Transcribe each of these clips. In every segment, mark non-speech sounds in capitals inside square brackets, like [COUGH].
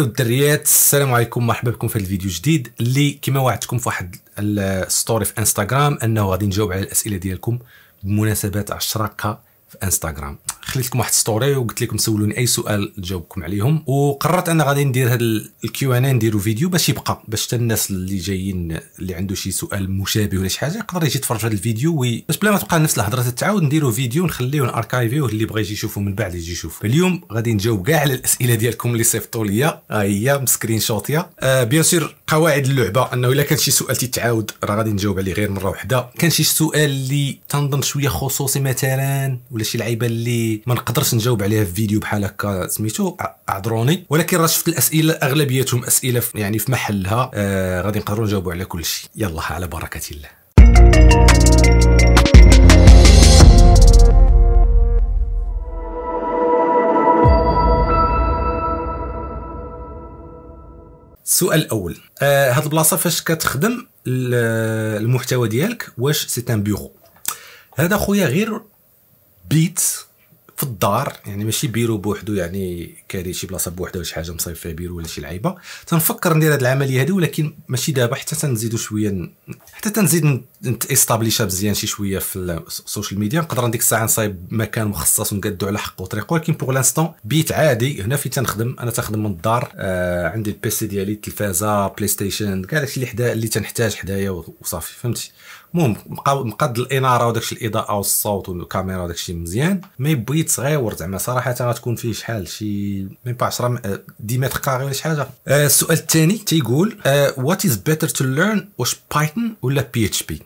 الدراري والدريات السلام عليكم مرحبا بكم في الفيديو جديد اللي كما وعدتكم في واحد الستوري في انستغرام انه غادي نجاوب على الاسئله ديالكم بمناسبه 10 في انستغرام خليت لكم واحد ستوري وقلت لكم سولوني اي سؤال نجاوبكم عليهم وقررت انا غادي ندير هذا الكيو ان نديرو فيديو باش يبقى باش حتى الناس اللي جايين اللي عنده شي سؤال مشابه ولا شي حاجه يقدر يجي يتفرج هذا الفيديو وي باش بلا ما تبقى نفس الهضره تتعاود نديرو فيديو نخليه وناركايفيه اللي بغى يجي يشوفه من بعد يجي يشوف اليوم غادي نجاوب كاع على الاسئله ديالكم اللي صيفطوا ليا ها هي مسكرين شوطيه آه بيان سور قواعد اللعبه انه الا كان شي سؤال تيتعاود راه غادي نجاوب عليه غير مره واحده كان شي سؤال اللي تنظن شويه خصوصي مثلا ولا شي لعيبه اللي ما نقدرش نجاوب عليها في فيديو بحال هكا سميتو اعذروني ولكن راه شفت الاسئله اغلبيتهم اسئله في يعني في محلها آه غادي نقدروا نجاوبوا على كل شيء يلا على بركه الله السؤال الاول آه هاد البلاصه فاش كتخدم المحتوى ديالك واش سي ان بيرو هذا خويا غير بيت في الدار يعني ماشي بيرو بوحدو يعني كاري شي بلاصه بوحدو ولا شي حاجه مصايب فيها بيرو ولا شي لعيبه تنفكر ندير هذه العمليه هذه ولكن ماشي دابا حتى تنزيدو شويه حتى تنزيد استابليش مزيان شي شويه في السوشيال ميديا نقدر ديك الساعه نصايب مكان مخصص ونقادو على حقه وطريق ولكن بوغ لانستون بيت عادي هنا فين تنخدم انا تنخدم من الدار آه عندي البيسي ديالي التلفازه بلاي ستيشن كاع داكشي اللي حدا اللي تنحتاج حدايا وصافي فهمتي المهم مقاد الاناره وداكشي الاضاءه والصوت والكاميرا وداكشي مزيان مي بغيت صغيور زعما صراحه غتكون فيه شحال شي ميم با 10 آه، دي متر كاري ولا شي حاجه آه، السؤال الثاني تيقول وات از بيتر تو ليرن واش بايثون ولا بي اتش بي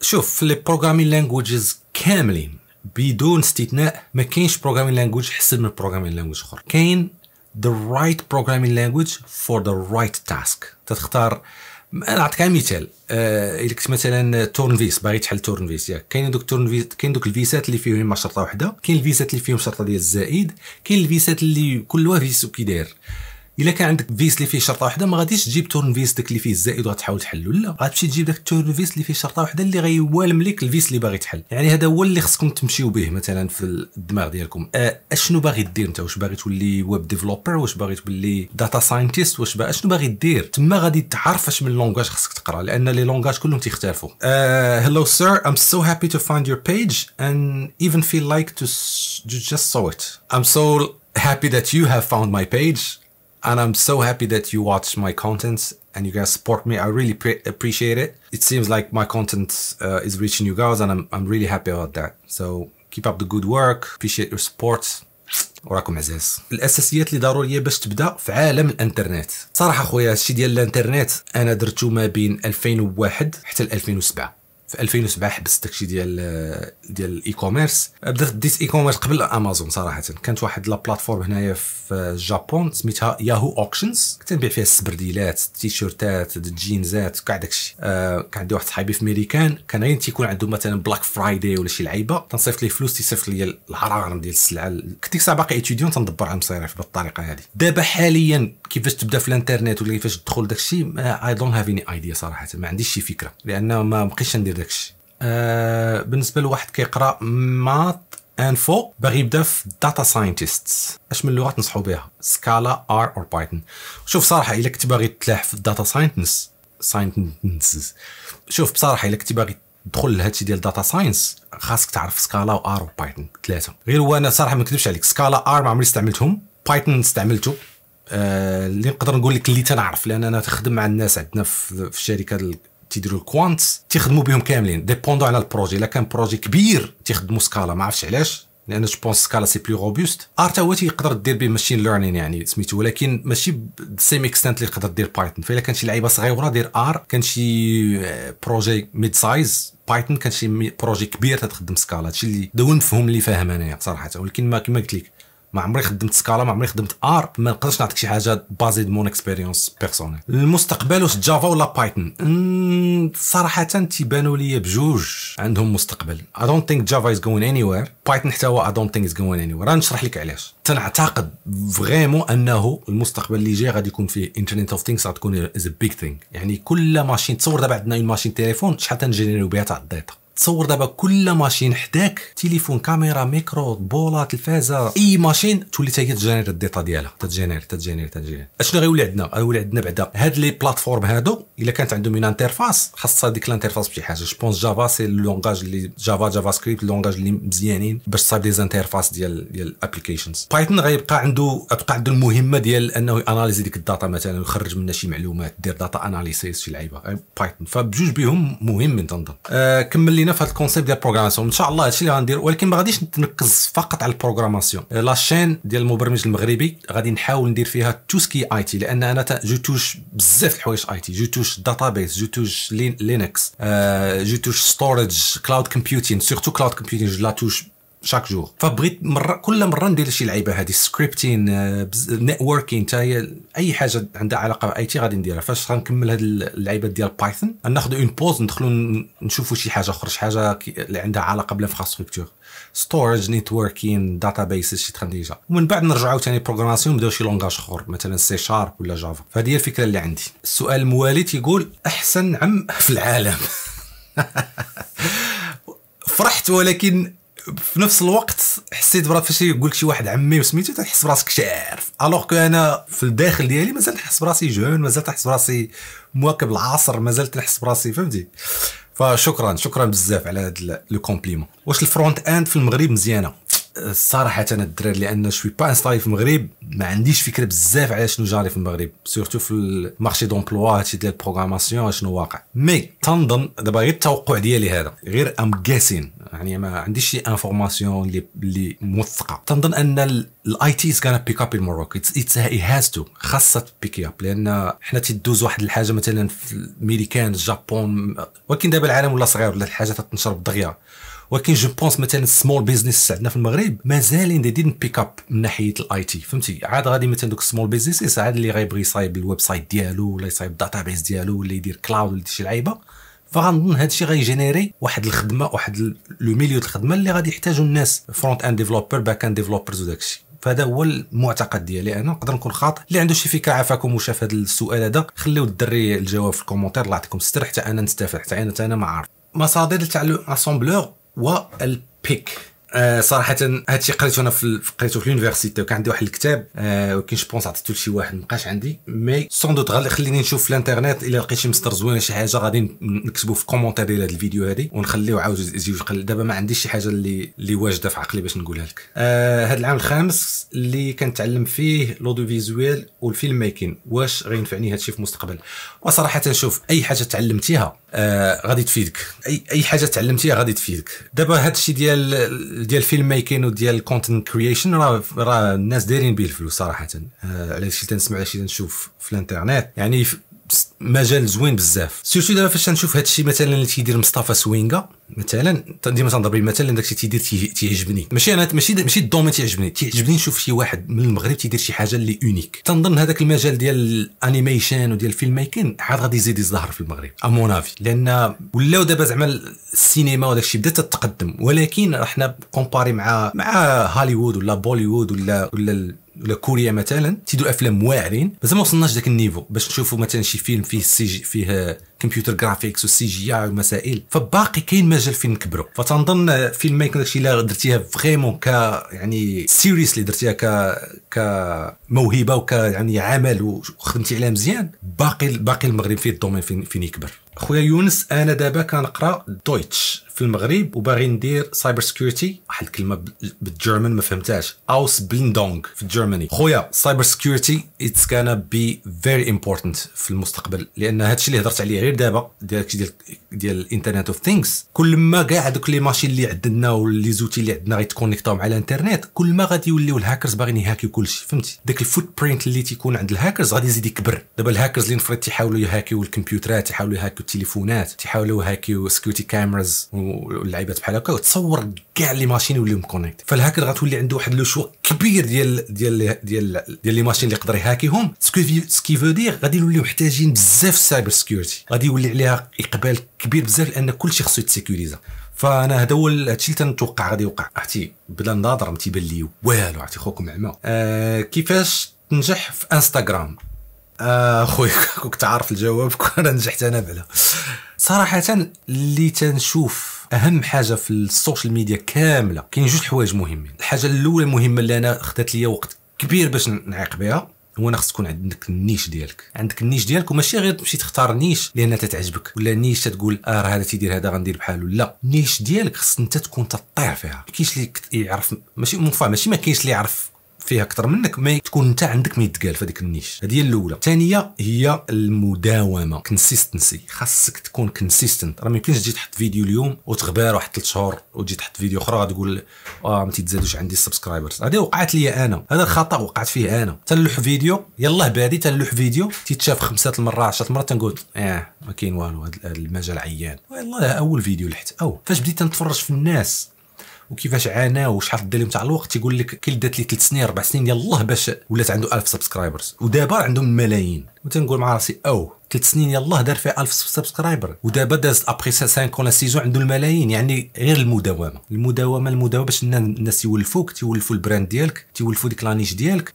شوف لي بروغرامين لانجويجز كاملين بدون استثناء ما كاينش بروغرامين لانجويج حسن من بروغرامين لانجويج اخر كاين the right programming language for the right task تختار انا نعطيك مثال اذا آه، الا كنت مثلا تورن فيس باغي تحل تورن فيس ياك كاين دوك تورن فيس كاين دوك الفيسات اللي فيهم شرطه وحده كاين الفيسات اللي فيهم شرطه ديال الزائد كاين الفيسات اللي كل واحد فيسو كي داير الا كان عندك فيس اللي فيه شرطه واحده ما غاديش تجيب تورن فيس داك اللي فيه الزائد وغتحاول تحلو لا غتمشي تجيب داك التورن فيس اللي فيه شرطه واحده اللي غيوالم لك الفيس اللي باغي تحل يعني هذا هو اللي خصكم تمشيو به مثلا في الدماغ ديالكم أه، اشنو باغي دير انت واش باغي تولي ويب ديفلوبر واش باغي تولي داتا ساينتست واش باغي اشنو باغي دير تما غادي تعرف اش من لونغاج خصك تقرا لان لي لونغاج كلهم تيختلفوا هلو سير ام سو هابي تو فايند يور بيج اند ايفن فيل لايك تو جاست سو ات ام سو happy that you have found my page And I'm so happy that you watch my contents and you guys support me. I really appreciate it. It seems like my content uh, is reaching you guys and I'm, I'm really happy about that. So keep up the good work. Appreciate your support. وراكم عزاز الاساسيات اللي ضروريه باش تبدا في عالم الانترنت صراحه خويا هادشي ديال الانترنت انا درتو ما بين 2001 حتى 2007 في 2007 حبست داكشي ديال ديال الاي كوميرس بدات ديت اي كوميرس قبل امازون صراحه كانت واحد لا بلاتفورم هنايا في جابون سميتها ياهو اوكشنز كنت نبيع فيها السبرديلات التيشيرتات الجينزات كاع داكشي أه كان عندي واحد صاحبي في ميريكان كان غير تيكون عنده مثلا بلاك فرايداي ولا شي لعيبه تنصيفط ليه فلوس تيصيفط ليا العرارم ديال السلعه كنت ديك الساعه باقي اتيديون تندبر على المصاريف بالطريقه هذه دابا حاليا كيفاش تبدا في الانترنت ولا كيفاش تدخل داكشي اي دونت هاف اني ايديا صراحه ما عنديش شي فكره لان ما بقيتش ندير داكشي آه بالنسبه لواحد كيقرا مات انفو باغي يبدا في داتا ساينتست اش من لغه تنصحوا بها سكالا ار اور بايثون شوف صراحه الا كنت باغي تلاح في الداتا ساينتنس ساينتنس شوف بصراحه الا كنت باغي تدخل لهادشي ديال داتا ساينس خاصك تعرف سكالا وار وبايثون ثلاثه غير هو انا صراحه ما نكذبش عليك سكالا ار ما عمري استعملتهم بايثون استعملته آه، اللي نقدر نقول لك اللي تنعرف لان انا تخدم مع الناس عندنا في, في الشركه تيديروا الكوانتس تيخدموا بهم كاملين ديبوندون على البروجي الا كان بروجي كبير تيخدموا سكالا ما عرفتش علاش لان جو بونس سكالا سي بلو روبوست ار حتى هو تيقدر دير به ماشين ليرنين يعني سميتو ولكن ماشي سيم اكستنت اللي تقدر دير بايثون فالا كان شي لعيبه صغيره دير ار كان شي بروجي ميد سايز بايثون كان شي بروجي كبير تخدم سكالا هادشي اللي هو المفهوم اللي فاهم انايا صراحه ولكن ما كما قلت لك ما عمري خدمت سكالا ما عمري خدمت ار ما نقدرش نعطيك شي حاجه بازي مون اكسبيريونس بيرسونيل المستقبل واش جافا ولا بايثون أمم، صراحه تيبانوا لي بجوج عندهم مستقبل اي دونت ثينك جافا از جوين اني وير بايثون حتى هو اي دونت ثينك از جوين اني وير نشرح لك علاش تنعتقد فريمون انه المستقبل اللي جاي غادي يكون فيه انترنت اوف ثينكس غتكون از بيج ثينك يعني كل ماشين تصور دابا عندنا ماشين تليفون شحال تنجينيريو بها تاع الداتا تصور دابا كل ماشين حداك تليفون كاميرا ميكرو بوله تلفازه اي ماشين تولي حتى هي تجينير الديتا ديالها تتجينير تتجينير تتجينير اشنو غيولي عندنا غيولي عندنا بعدا هاد لي بلاتفورم هادو الا كانت عندهم اون انترفاس خاصها ديك الانترفاس بشي حاجه جوبونس جافا سي لونغاج اللي جافا جافا سكريبت لونغاج اللي مزيانين باش تصايب دي انترفاس ديال ديال الابليكيشنز بايثون غيبقى عنده غتبقى عنده المهمه ديال انه اناليزي ديك الداتا مثلا ويخرج منها شي معلومات دير داتا اناليسيس شي لعيبه بايثون فبجوج بهم من تنظن أه كمل لينا في هذا الكونسيبت ديال البروغراماسيون ان شاء الله هادشي اللي غندير ولكن ما غاديش نتمركز فقط على البروغراماسيون لاشين ديال المبرمج المغربي غادي نحاول ندير فيها تو سكي اي تي لان انا جو توش بزاف الحوايج اي تي جو توش داتابيس جو توش لينكس جو توش ستورج كلاود كومبيوتين سورتو كلاود كومبيوتين جو لا توش شاك جور فبغيت مره كل مره ندير شي لعيبه هذه سكريبتين نتوركين حتى هي اي حاجه عندها علاقه باي تي غادي نديرها فاش غنكمل هاد اللعيبات ديال بايثون ناخذ اون بوز ندخلوا نشوفوا شي حاجه اخرى شي حاجه اللي عندها علاقه بالانفراستركتور ستورج نيتوركين داتا بيس شي تخنديجه ومن بعد نرجعوا عاوتاني بروغراماسيون نبداو شي لونغاج اخر مثلا سي شارب ولا جافا فهذه هي الفكره اللي عندي السؤال الموالي تيقول احسن عم في العالم [LAUGHS] فرحت ولكن في نفس الوقت حسيت براسي فاش يقول لك شي واحد عمي وسميتو تحس براسك شارف الوغ كو انا في الداخل ديالي مازال نحس براسي جون مازال تحس براسي مواكب العصر مازال تنحس براسي فهمتي فشكرا شكرا بزاف على هذا لو كومبليمون واش الفرونت اند في المغرب مزيانه صراحه الدراري لان شوي با انستالي في المغرب ما عنديش فكره بزاف على شنو جاري في المغرب سورتو في المارشي دومبلوا هادشي ديال البروغراماسيون شنو واقع مي تنظن دابا غير التوقع ديالي هذا غير ام جاسين يعني ما عنديش شي انفورماسيون اللي اللي موثقه تنظن ان الاي تي از غانا بيك اب ان موروك اتس هاز تو خاصة بيك اب لان حنا تيدوز واحد الحاجه مثلا في الميريكان الجابون ولكن دابا العالم ولا صغير ولا الحاجه تتنشر بدغيا ولكن جو بونس مثلا السمول بيزنس عندنا في المغرب مازالين دايرين بيك اب من ناحيه الاي تي فهمتي عاد غادي مثلا دوك السمول بيزنس عاد اللي غيبغي يصايب الويب سايت ديالو ولا يصايب الداتابيس ديالو ولا يدير كلاود ولا شي لعيبه فغنظن هذا الشيء غيجينيري واحد الخدمه واحد لو ميليو الخدمه اللي غادي يحتاجوا الناس فرونت اند ديفلوبر باك اند ديفلوبرز وداك الشيء فهذا هو المعتقد ديالي انا نقدر نكون خاطئ اللي عنده شي فكره عافاكم وشاف هذا السؤال هذا خليو الدري الجواب في الكومنتير الله يعطيكم الستر حتى انا نستافد حتى انا ما عارف مصادر التعلم اسامبلور والبيك آه، صراحه هادشي قريته انا في قريته في لونيفرسيتي وكان عندي واحد الكتاب آه، ولكن جو بونس عطيته لشي واحد مابقاش عندي مي سون دوت خليني نشوف في الانترنيت الا لقيت شي مستر زوين شي حاجه غادي نكتبو في كومونتير ديال هاد الفيديو هادي ونخليه عاود يجي دابا ما عنديش شي حاجه اللي اللي واجده في عقلي باش نقولها لك آه، هاد العام الخامس اللي كنتعلم فيه لودو فيزويل والفيلم ميكين واش غينفعني هادشي في المستقبل وصراحه شوف اي حاجه تعلمتيها غادي تفيدك اي اي حاجه تعلمتيها غادي تفيدك دابا هادشي ديال ديال فيلم ميكين وديال الكونتنت كرييشن راه راه الناس دايرين به الفلوس صراحه آه، علاش شي تنسمع شي تنشوف في الانترنت يعني مجال زوين بزاف سيرتو دابا فاش تنشوف الشيء مثلا اللي تيدير مصطفى سوينغا مثلا ديما تنضرب المثل داك الشيء تيدير تيعجبني ماشي انا ماشي ماشي الدومين تيعجبني تيعجبني نشوف شي واحد من المغرب تيدير شي حاجه اللي اونيك تنظن هذاك المجال ديال الانيميشن وديال الفيلم ميكين عاد غادي يزيد يزدهر في المغرب امون افي لان ولاو دابا زعما السينما وداك الشيء بدات تتقدم ولكن حنا كومباري مع مع هوليوود ولا بوليوود ولا ولا ولا كوريا مثلا تيدو افلام واعرين مازال ما وصلناش ذاك النيفو باش نشوفوا مثلا شي فيلم فيه سي جي فيه كمبيوتر جرافيكس والسي جي اي والمسائل فباقي كاين مجال فين نكبروا فتنظن فيلم ميكن داكشي اللي درتيها فريمون ك يعني سيريسلي درتيها ك ك موهبه وك يعني عمل وخدمتي عليها مزيان باقي باقي المغرب فيه الدومين فين, فين يكبر خويا يونس انا دابا كنقرا دويتش في المغرب وباغي ندير سايبر سكيورتي واحد الكلمه بالجيرمان ما فهمتهاش اوس بليندونغ في جيرماني خويا سايبر سكيورتي اتس كان بي فيري امبورتنت في المستقبل لان هادشي اللي هضرت عليه غير دابا داكشي ديال ديال الانترنت اوف ثينكس كل ما كاع دوك لي ماشين اللي عندنا ولي زوتي اللي عندنا غيتكونيكتاو مع الانترنت كل ما غادي يوليو الهاكرز باغيين يهاكيو كلشي فهمتي داك الفوت برينت اللي تيكون عند الهاكرز غادي يزيد يكبر دابا الهاكرز اللي نفرض تيحاولوا يهاكيو الكمبيوترات يحاولوا يهاكيو التليفونات تيحاولوا يهاكيو سكيورتي كاميرز واللعيبات بحال هكا وتصور كاع لي ماشين يوليو مكونيكت فالهاكر غتولي عنده واحد لو شو كبير ديال ديال ديال ديال لي ماشين اللي يقدر يهاكيهم سكي فو دير غادي يوليو محتاجين بزاف السايبر سكيورتي غادي يولي عليها اقبال كبير بزاف لان كل شيء خصو يتسيكوريزا فانا هذا هو هادشي اللي تنتوقع غادي يوقع عرفتي بلا نظاضر ما تيبان لي والو عرفتي خوكم معمى آه كيفاش تنجح في انستغرام آه [LAUGHS] كنت عارف الجواب كون [LAUGHS] نجحت انا بعدا صراحه اللي تنشوف اهم حاجه في السوشيال ميديا كامله كاين جوج حوايج مهمين الحاجه الاولى مهمه اللي انا خدات ليا وقت كبير باش نعيق بها هو خص تكون عندك النيش ديالك عندك النيش ديالك وماشي غير تمشي تختار نيش لان تتعجبك ولا نيش تتقول اه راه هذا تيدير هذا غندير بحاله لا النيش ديالك خص انت تكون تطير فيها ما كاينش اللي يعرف ماشي مفا ماشي ما كاينش اللي يعرف فيها اكثر منك ما تكون انت عندك ما يتقال في هذيك النيش هذه هي الاولى الثانيه هي المداومه كونسيستنسي خاصك تكون كونسيستنت راه ما يمكنش تجي تحط فيديو اليوم وتغبار واحد ثلاث شهور وتجي تحط فيديو اخرى تقول اه ما تيتزادوش عندي السبسكرايبرز هذه وقعت لي انا هذا الخطا وقعت فيه انا تنلوح فيديو يلاه بادي تنلوح فيديو تيتشاف خمسات المرات 10 مرات تنقول اه ما كاين والو هذا المجال عيان والله اول فيديو لحت او فاش بديت نتفرج في الناس وكيفاش عانى وشحال دار لهم تاع الوقت تيقول لك كل دات لي 3 سنين 4 سنين ديال الله باش ولات عنده 1000 سبسكرايبرز ودابا عندهم الملايين وتنقول مع راسي او 3 سنين يلاه دار فيها 1000 سبسكرايبر ودابا داز ابخي 5 ولا سيزون عنده الملايين يعني غير المداومه المداومه المداومه باش الناس يولفوك تيولفوا البراند ديالك تيولفوا ديك لانيش ديالك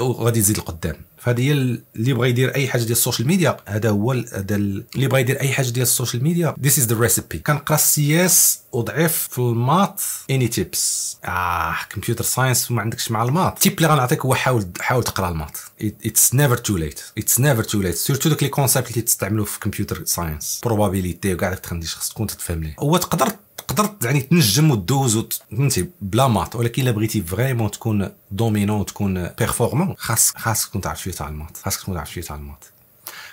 وغادي تزيد القدام فهذه هي اللي بغى يدير اي حاجه ديال السوشيال ميديا هذا هو هذا اللي بغى يدير اي حاجه ديال السوشيال ميديا ذيس از ذا ريسيبي كنقرا السياس وضعيف في المات اني تيبس اه كمبيوتر ساينس ما عندكش مع المات تيب اللي غنعطيك هو حاول حاول تقرا المات اتس نيفر تو ليت اتس نيفر تو ليت سيرتو دوك لي كونسيبت اللي تستعملوا في كمبيوتر ساينس بروبابيليتي وكاع داك التخنديش خص تكون تتفهم ليه هو تقدر تقدر يعني تنجم وتدوز فهمتي بلا مات ولكن الا بغيتي فريمون تكون دومينون تكون بيرفورمون خاصك خاصك تكون تعرف شويه تاع المات خاصك تكون تعرف شويه تاع المات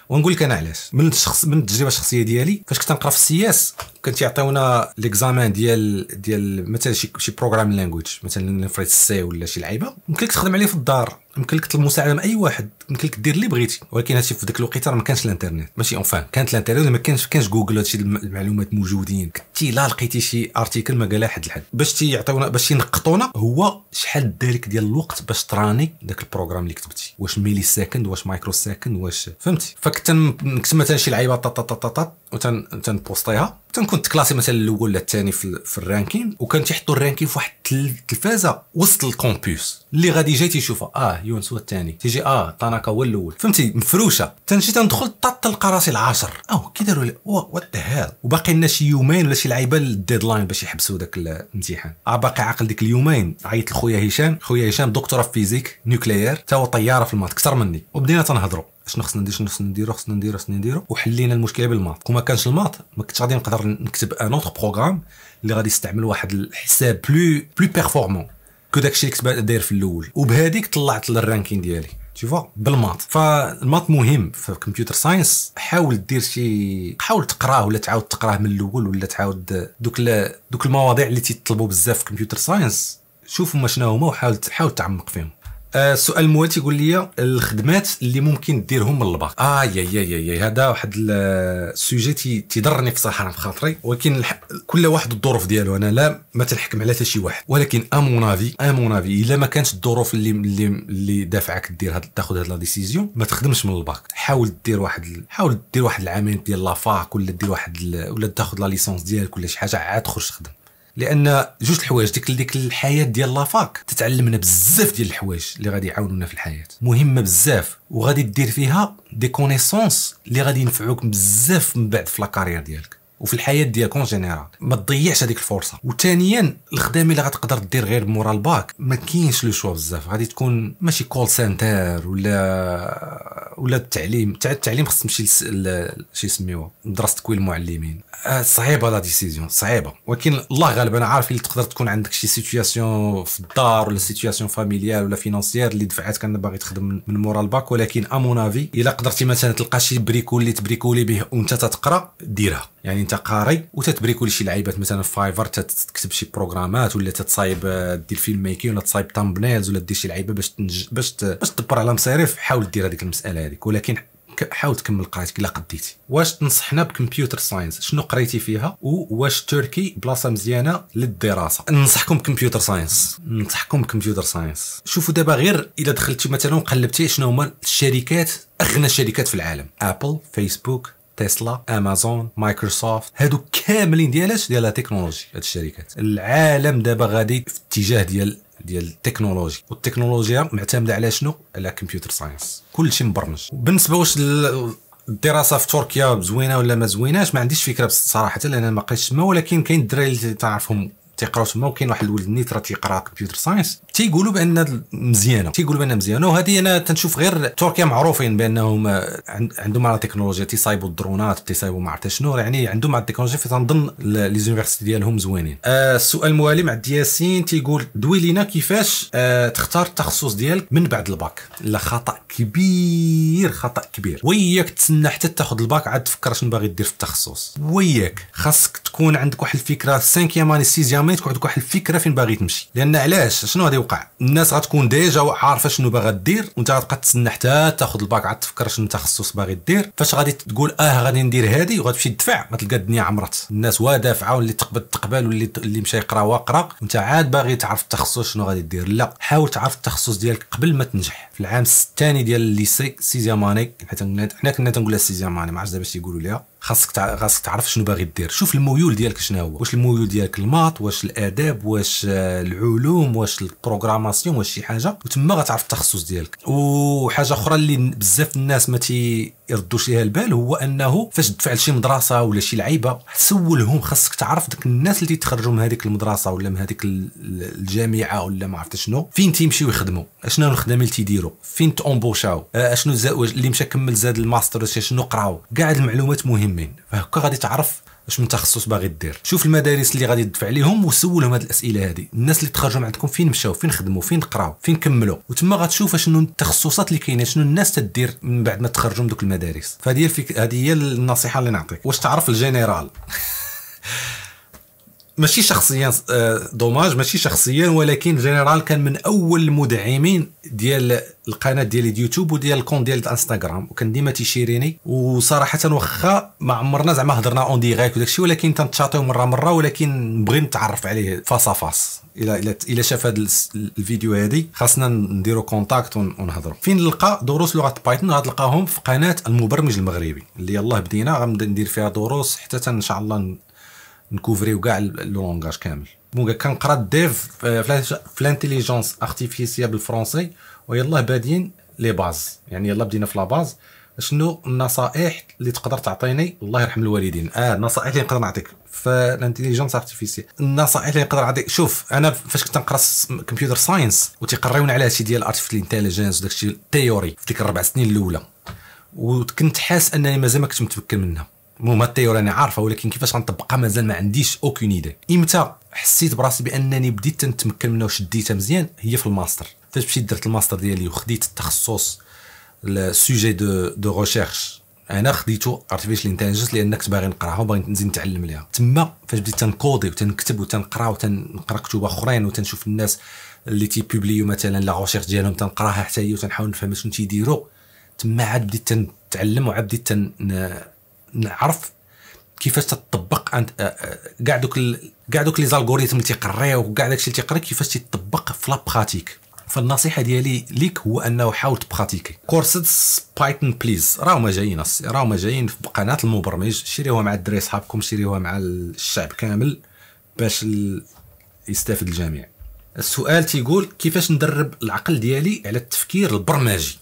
ونقول لك انا علاش من الشخص من التجربه الشخصيه ديالي فاش كنت نقرا في السياس كانت يعطيونا ليكزامان ديال ديال مثلا شي شي بروغرام لانجويج مثلا فريت ولا شي لعيبه يمكن لك تخدم عليه في الدار يمكن لك المساعده مساعده من اي واحد يمكن لك دير اللي بغيتي ولكن هادشي في ذاك الوقيته راه ما كانش الانترنت ماشي اونفان كانت الانترنت ما كانش كانش جوجل هادشي المعلومات موجودين كنتي لا لقيتي شي ارتيكل ما قالها حد لحد باش تيعطيونا باش ينقطونا هو شحال ذلك ديال الوقت باش تراني ذاك البروغرام اللي كتبتي واش ميلي سكند واش مايكرو سكند واش فهمتي فكنت نكتب مثلا شي لعيبه طاط وتنبوستيها تنكون تكلاسي مثلا الاول ولا الثاني في, في الرانكين وكان تيحطوا الرانكين في واحد التلفازه وسط الكومبيوس اللي غادي جاي تيشوفها اه يونس هو الثاني تيجي اه طاناكا هو الاول فهمتي مفروشه تنجي تندخل تلقى راسي العاشر او كي داروا وات ذا هيل وباقي لنا شي يومين ولا شي لعيبه للديدلاين باش يحبسوا داك الامتحان اه باقي عاقل ديك اليومين عيط لخويا هشام خويا هشام دكتوره في فيزيك نيوكليير تا هو طياره في المات اكثر مني وبدينا تنهضروا شنو خصنا ندير شنو خصنا نديرو خصنا نديرو خصنا نديرو وحلينا المشكله بالماط وما كانش الماط ما كنتش غادي نقدر نكتب ان اوتر بروغرام اللي غادي يستعمل واحد الحساب بلو بلو بيرفورمون كو داكشي اللي كنت داير في الاول وبهذيك طلعت للرانكين ديالي تشوفا بالماط فالماط مهم في الكمبيوتر ساينس حاول دير شي حاول تقراه ولا تعاود تقراه من الاول ولا تعاود دوك ل... دوك المواضيع اللي تيطلبوا بزاف في الكمبيوتر ساينس شوف ما شنو هما وحاول تحاول تعمق فيهم السؤال آه، الموالي يقول لي الخدمات اللي ممكن ديرهم من الباك اه يا يا يا هذا واحد السوجي تيضرني في صحه في خاطري ولكن كل واحد الظروف ديالو انا لا ما تنحكم على حتى شي واحد ولكن امونافي افي افي الا ما كانت الظروف اللي اللي اللي دافعك دير هاد تاخذ هاد لا ديسيزيون ما تخدمش من الباك حاول دير واحد حاول دير واحد العامين ديال لافاك ولا دير واحد ولا تاخذ لا ليسونس ديالك ولا شي حاجه عاد تخرج تخدم لان جوج الحوايج ديك ديك الحياه ديال لافاك تتعلمنا بزاف ديال الحوايج اللي غادي يعاونونا في الحياه مهمه بزاف وغادي دير فيها دي كونيسونس اللي غادي ينفعوك بزاف من بعد في لاكارير ديالك وفي الحياه ديالك اون جينيرال ما تضيعش هذيك الفرصه وثانيا الخدمه اللي غتقدر دير غير مورا الباك ما كاينش لو شوا بزاف غادي تكون ماشي كول سنتر ولا ولا التعليم تاع التعليم خص تمشي شي يسميوها مدرسه تكوين المعلمين آه، صعيبه لا ديسيزيون صعيبه ولكن الله غالب انا عارف اللي تقدر تكون عندك شي سيتوياسيون في الدار ولا سيتوياسيون فاميليال ولا فينانسيير اللي دفعاتك انا باغي تخدم من مورا الباك ولكن امونافي افي الا قدرتي مثلا تلقى شي بريكول اللي تبريكولي به وانت تتقرا ديرها يعني انت تقاري قاري وتتبري كل شي لعيبات مثلا فايفر تكتب شي بروغرامات ولا تتصايب آه، دير فيلم ميكي ولا تصايب تامبنيلز ولا دير شي لعيبه باش تنج... باش ت... باش تدبر على مصاريف حاول دير هذيك المساله هذيك ولكن حاول تكمل قرايتك الا قديتي واش تنصحنا بكمبيوتر ساينس شنو قريتي فيها وواش تركي بلاصه مزيانه للدراسه ننصحكم بكمبيوتر ساينس ننصحكم بكمبيوتر ساينس شوفوا دابا غير الا دخلتي مثلا وقلبتي شنو هما الشركات اغنى شركات في العالم ابل فيسبوك تسلا امازون مايكروسوفت هادو كاملين ديالاش ديال التكنولوجي هاد الشركات العالم دابا غادي في اتجاه ديال ديال التكنولوجي والتكنولوجيا معتمده على شنو على كمبيوتر ساينس كلشي مبرمج بالنسبه واش الدراسه في تركيا زوينه ولا ما زويناش ما عنديش فكره صراحه لان ما بقيتش ما ولكن كاين الدراري اللي تعرفهم تيقراو تما وكاين واحد الولد نيت راه تيقرا كمبيوتر ساينس تيقولوا بان مزيانه تيقولوا بان مزيانه وهذه انا تنشوف غير تركيا معروفين بانهم عندهم على تكنولوجيا تيصايبوا الدرونات تيصايبوا ما عرفت شنو يعني عندهم على التكنولوجيا فتنظن لي زونيفرسيتي ديالهم زوينين آه السؤال الموالي مع ياسين تيقول دوي لينا كيفاش آه تختار التخصص ديالك من بعد الباك لا خطا كبير خطا كبير وياك تسنى حتى تاخذ الباك عاد تفكر شنو باغي دير في التخصص وياك خاصك تكون عندك واحد الفكره 5 اني 6 بيرميت تكون عندك واحد الفكره فين باغي تمشي لان علاش شنو غادي يوقع الناس غتكون ديجا عارفه شنو باغا دير وانت غتبقى تسنى حتى تاخذ الباك عاد تفكر شنو التخصص باغي دير فاش غادي تقول اه غادي ندير هذه وغتمشي تدفع ما تلقى الدنيا عمرت الناس وا دافعه واللي تقبل تقبل واللي اللي مشى يقرا واقرا وانت عاد باغي تعرف التخصص شنو غادي دير لا حاول تعرف التخصص ديالك قبل ما تنجح في العام الثاني ديال الليسي سيزيام اني حيت حنا كنا تنقولها سيزيام اني ما عرفتش دابا يقولوا ليها خاصك تع... خاصك تعرف شنو باغي دير شوف الميول ديالك شنو هو واش الميول ديالك الماط واش الاداب واش آه، العلوم واش البروغراماسيون واش شي حاجه وتما غتعرف التخصص ديالك وحاجه اخرى اللي بزاف الناس ما تيردوش ليها البال هو انه فاش تفعل شي مدرسه ولا شي لعيبه سولهم خاصك تعرف ديك الناس اللي تخرجوا من هذيك المدرسه ولا من هذيك الجامعه ولا ما عرفت شنو فين تيمشيو يخدموا اشنو الخدمه اللي تيديروا فين تونبوشاو اشنو اللي مشى كمل زاد الماستر شنو قراو كاع المعلومات مهمه مهمين فهكا غادي تعرف اش من تخصص باغي دير شوف المدارس اللي غادي تدفع ليهم وسولهم هاد الاسئله هادي الناس اللي تخرجوا من عندكم فين مشاو فين خدموا فين قراو فين كملوا وتما غتشوف شنو التخصصات اللي كاينه شنو الناس تدير من بعد ما تخرجوا من دوك المدارس فهذه هي هذه هي النصيحه اللي نعطيك واش تعرف الجنرال [LAUGHS] ماشي شخصيا آه، دوماج ماشي شخصيا ولكن جنرال كان من اول المدعمين ديال القناه ديال اليوتيوب وديال الكون ديال الانستغرام وكان ديما تيشيريني وصراحه واخا ما عمرنا زعما هضرنا اون ديغيك وداك الشيء ولكن تنتشاطيو مره مره ولكن بغي نتعرف عليه فاس فاص الى الى الى شاف هذا الفيديو هذه خاصنا نديرو كونتاكت ونهضروا فين نلقى دروس لغه بايثون غتلقاهم في قناه المبرمج المغربي اللي يلاه بدينا غندير فيها دروس حتى ان شاء الله نكوفريو كاع لونغاج كامل دونك كنقرا الديف آه، في الانتيليجونس ارتيفيسيال بالفرونسي ويلاه بادين لي باز يعني يلاه بدينا في لا باز شنو النصائح اللي تقدر تعطيني الله يرحم الوالدين اه النصائح اللي نقدر نعطيك في الانتيليجنس ارتيفيسيال النصائح اللي نقدر نعطيك شوف انا فاش كنت نقرا كمبيوتر ساينس وتيقريونا على هادشي ديال ارتيفيسيال انتيليجنس وداكشي التيوري في ديك الربع سنين الاولى وكنت حاس انني مازال ما كنت متمكن منها المهم الطيور راني عارفه ولكن كيفاش غنطبقها مازال ما عنديش اوكين ايدي امتى حسيت براسي بانني بديت تنتمكن منها وشديتها مزيان هي في الماستر فاش مشيت درت الماستر ديالي وخديت التخصص السوجي دو دو ريشيرش انا خديتو ارتفيشال انتليجنس لان كنت باغي نقراها وباغي نزيد نتعلم ليها تما فاش بديت تنكودي وتنكتب وتنقرا وتنقرا كتب اخرين وتنشوف الناس اللي تيبوبليو مثلا لا غوشيرش ديالهم تنقراها حتى هي وتنحاول نفهم شنو تيديروا تما عاد بديت تنتعلم وعاد بديت نعرف كيفاش تطبق انت كاع آه، آه، دوك كاع دوك لي زالغوريثم اللي تيقريو وكاع داكشي اللي تيقري كيفاش تيطبق في لابراتيك فالنصيحه ديالي ليك هو انه حاول تبخاتيكي كورسات بايثون بليز ما جايين ما جايين في قناه المبرمج شريوها مع الدراري صحابكم شريوها مع الشعب كامل باش ال... يستافد الجميع السؤال تيقول كيفاش ندرب العقل ديالي على التفكير البرمجي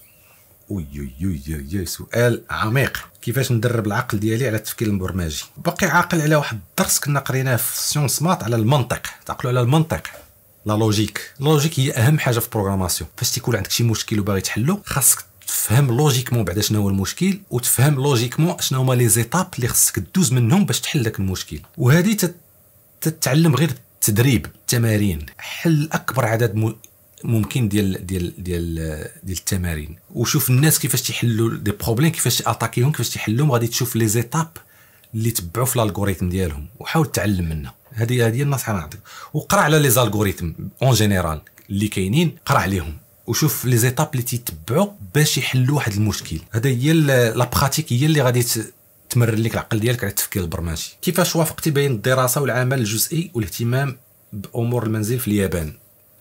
اوي اوي اوي سؤال عميق كيفاش ندرب العقل ديالي على التفكير البرمجي باقي عاقل على واحد الدرس كنا قريناه في سيونس مات على المنطق تعقلوا على المنطق لا لوجيك اللوجيك هي اهم حاجه في البروغراماسيون فاش تيكون عندك شي مشكل وباغي تحلو خاصك تفهم لوجيكمون بعدا شنو هو المشكل وتفهم لوجيكمون شنو هما لي زيتاب اللي خصك دوز منهم باش تحل داك المشكل وهذه تتعلم غير التدريب التمارين حل اكبر عدد ممكن ديال ديال ديال ديال التمارين وشوف الناس كيفاش تيحلوا دي بروبليم كيفاش اتاكيهم كيفاش تيحلهم غادي تشوف لي زيتاب اللي تبعوا في الالغوريثم ديالهم وحاول تعلم منها هذه هذه النصيحه نعطيك وقرا على لي زالغوريثم اون جينيرال اللي كاينين قرا عليهم وشوف لي زيتاب اللي تيتبعوا باش يحلوا واحد المشكل هذا هي لا براتيك هي اللي غادي تمرن لك العقل ديالك على التفكير البرمجي كيفاش وافقتي بين الدراسه والعمل الجزئي والاهتمام بامور المنزل في اليابان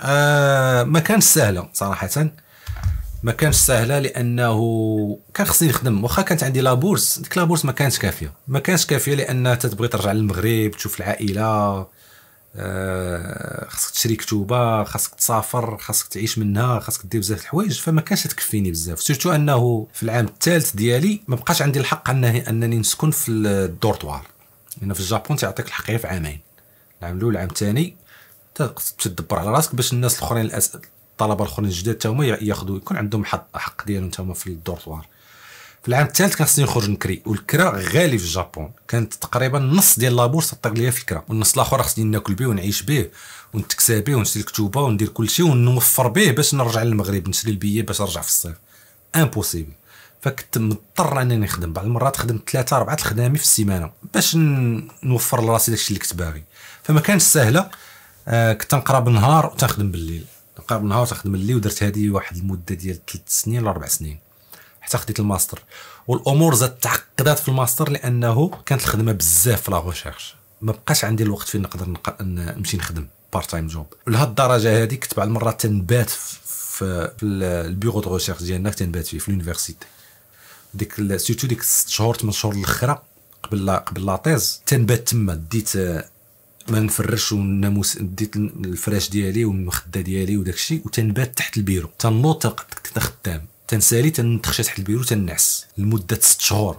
آه، ما كانش سهله صراحه ما كانش سهله لانه كان خصني نخدم واخا كانت عندي لابورس ديك لابورس ما كانتش كافيه ما كانتش كافيه لان تتبغي ترجع للمغرب تشوف العائله آه، خاصك تشري كتوبه خاصك تسافر خاصك تعيش منها خاصك دير بزاف الحوايج فما كانش تكفيني بزاف سيرتو انه في العام الثالث ديالي ما بقاش عندي الحق انني انني نسكن في الدورتوار لان في الجابون تيعطيك الحق في عامين العام الاول العام الثاني تدبر على راسك باش الناس الاخرين الطلبه الاخرين الجداد حتى هما ياخذوا يكون عندهم حق حق ديالهم حتى هما في الدورتوار في العام الثالث كان خصني نخرج نكري والكرا غالي في الجابون كانت تقريبا نص ديال لابور طاق ليا في الكرا والنص الاخر خصني ناكل به ونعيش به ونتكسى به ونشري الكتوبه وندير كل شيء ونوفر به باش نرجع للمغرب نشري البيه باش نرجع في الصيف امبوسيبل فكنت مضطر انني نخدم بعض المرات خدمت ثلاثه اربعه الخدامي في السيمانه باش نوفر لراسي داكشي اللي كنت باغي فما كانش سهله آه، كنت نقرا بالنهار وتنخدم بالليل نقرا بالنهار وتنخدم بالليل ودرت هذه واحد المده ديال ثلاث سنين ولا اربع سنين حتى خديت الماستر والامور زادت تعقدات في الماستر لانه كانت الخدمه بزاف في لا ريشيرش ما بقاش عندي الوقت فين نقدر نمشي نخدم بار تايم جوب لهاد الدرجه هذه كنت بعض المرات تنبات في البيرو دو ريشيرش ديالنا تنبات فيه في لونيفرسيتي ديك سيرتو ديك 6 شهور 8 شهور الاخره قبل لا قبل لا تيز تنبات تما ديت ما نفرش والناموس ديت الفراش ديالي والمخده ديالي وداك الشيء وتنبات تحت البيرو تنوض تنقد خدام تنسالي تنتخشى تحت البيرو تنعس لمده ست شهور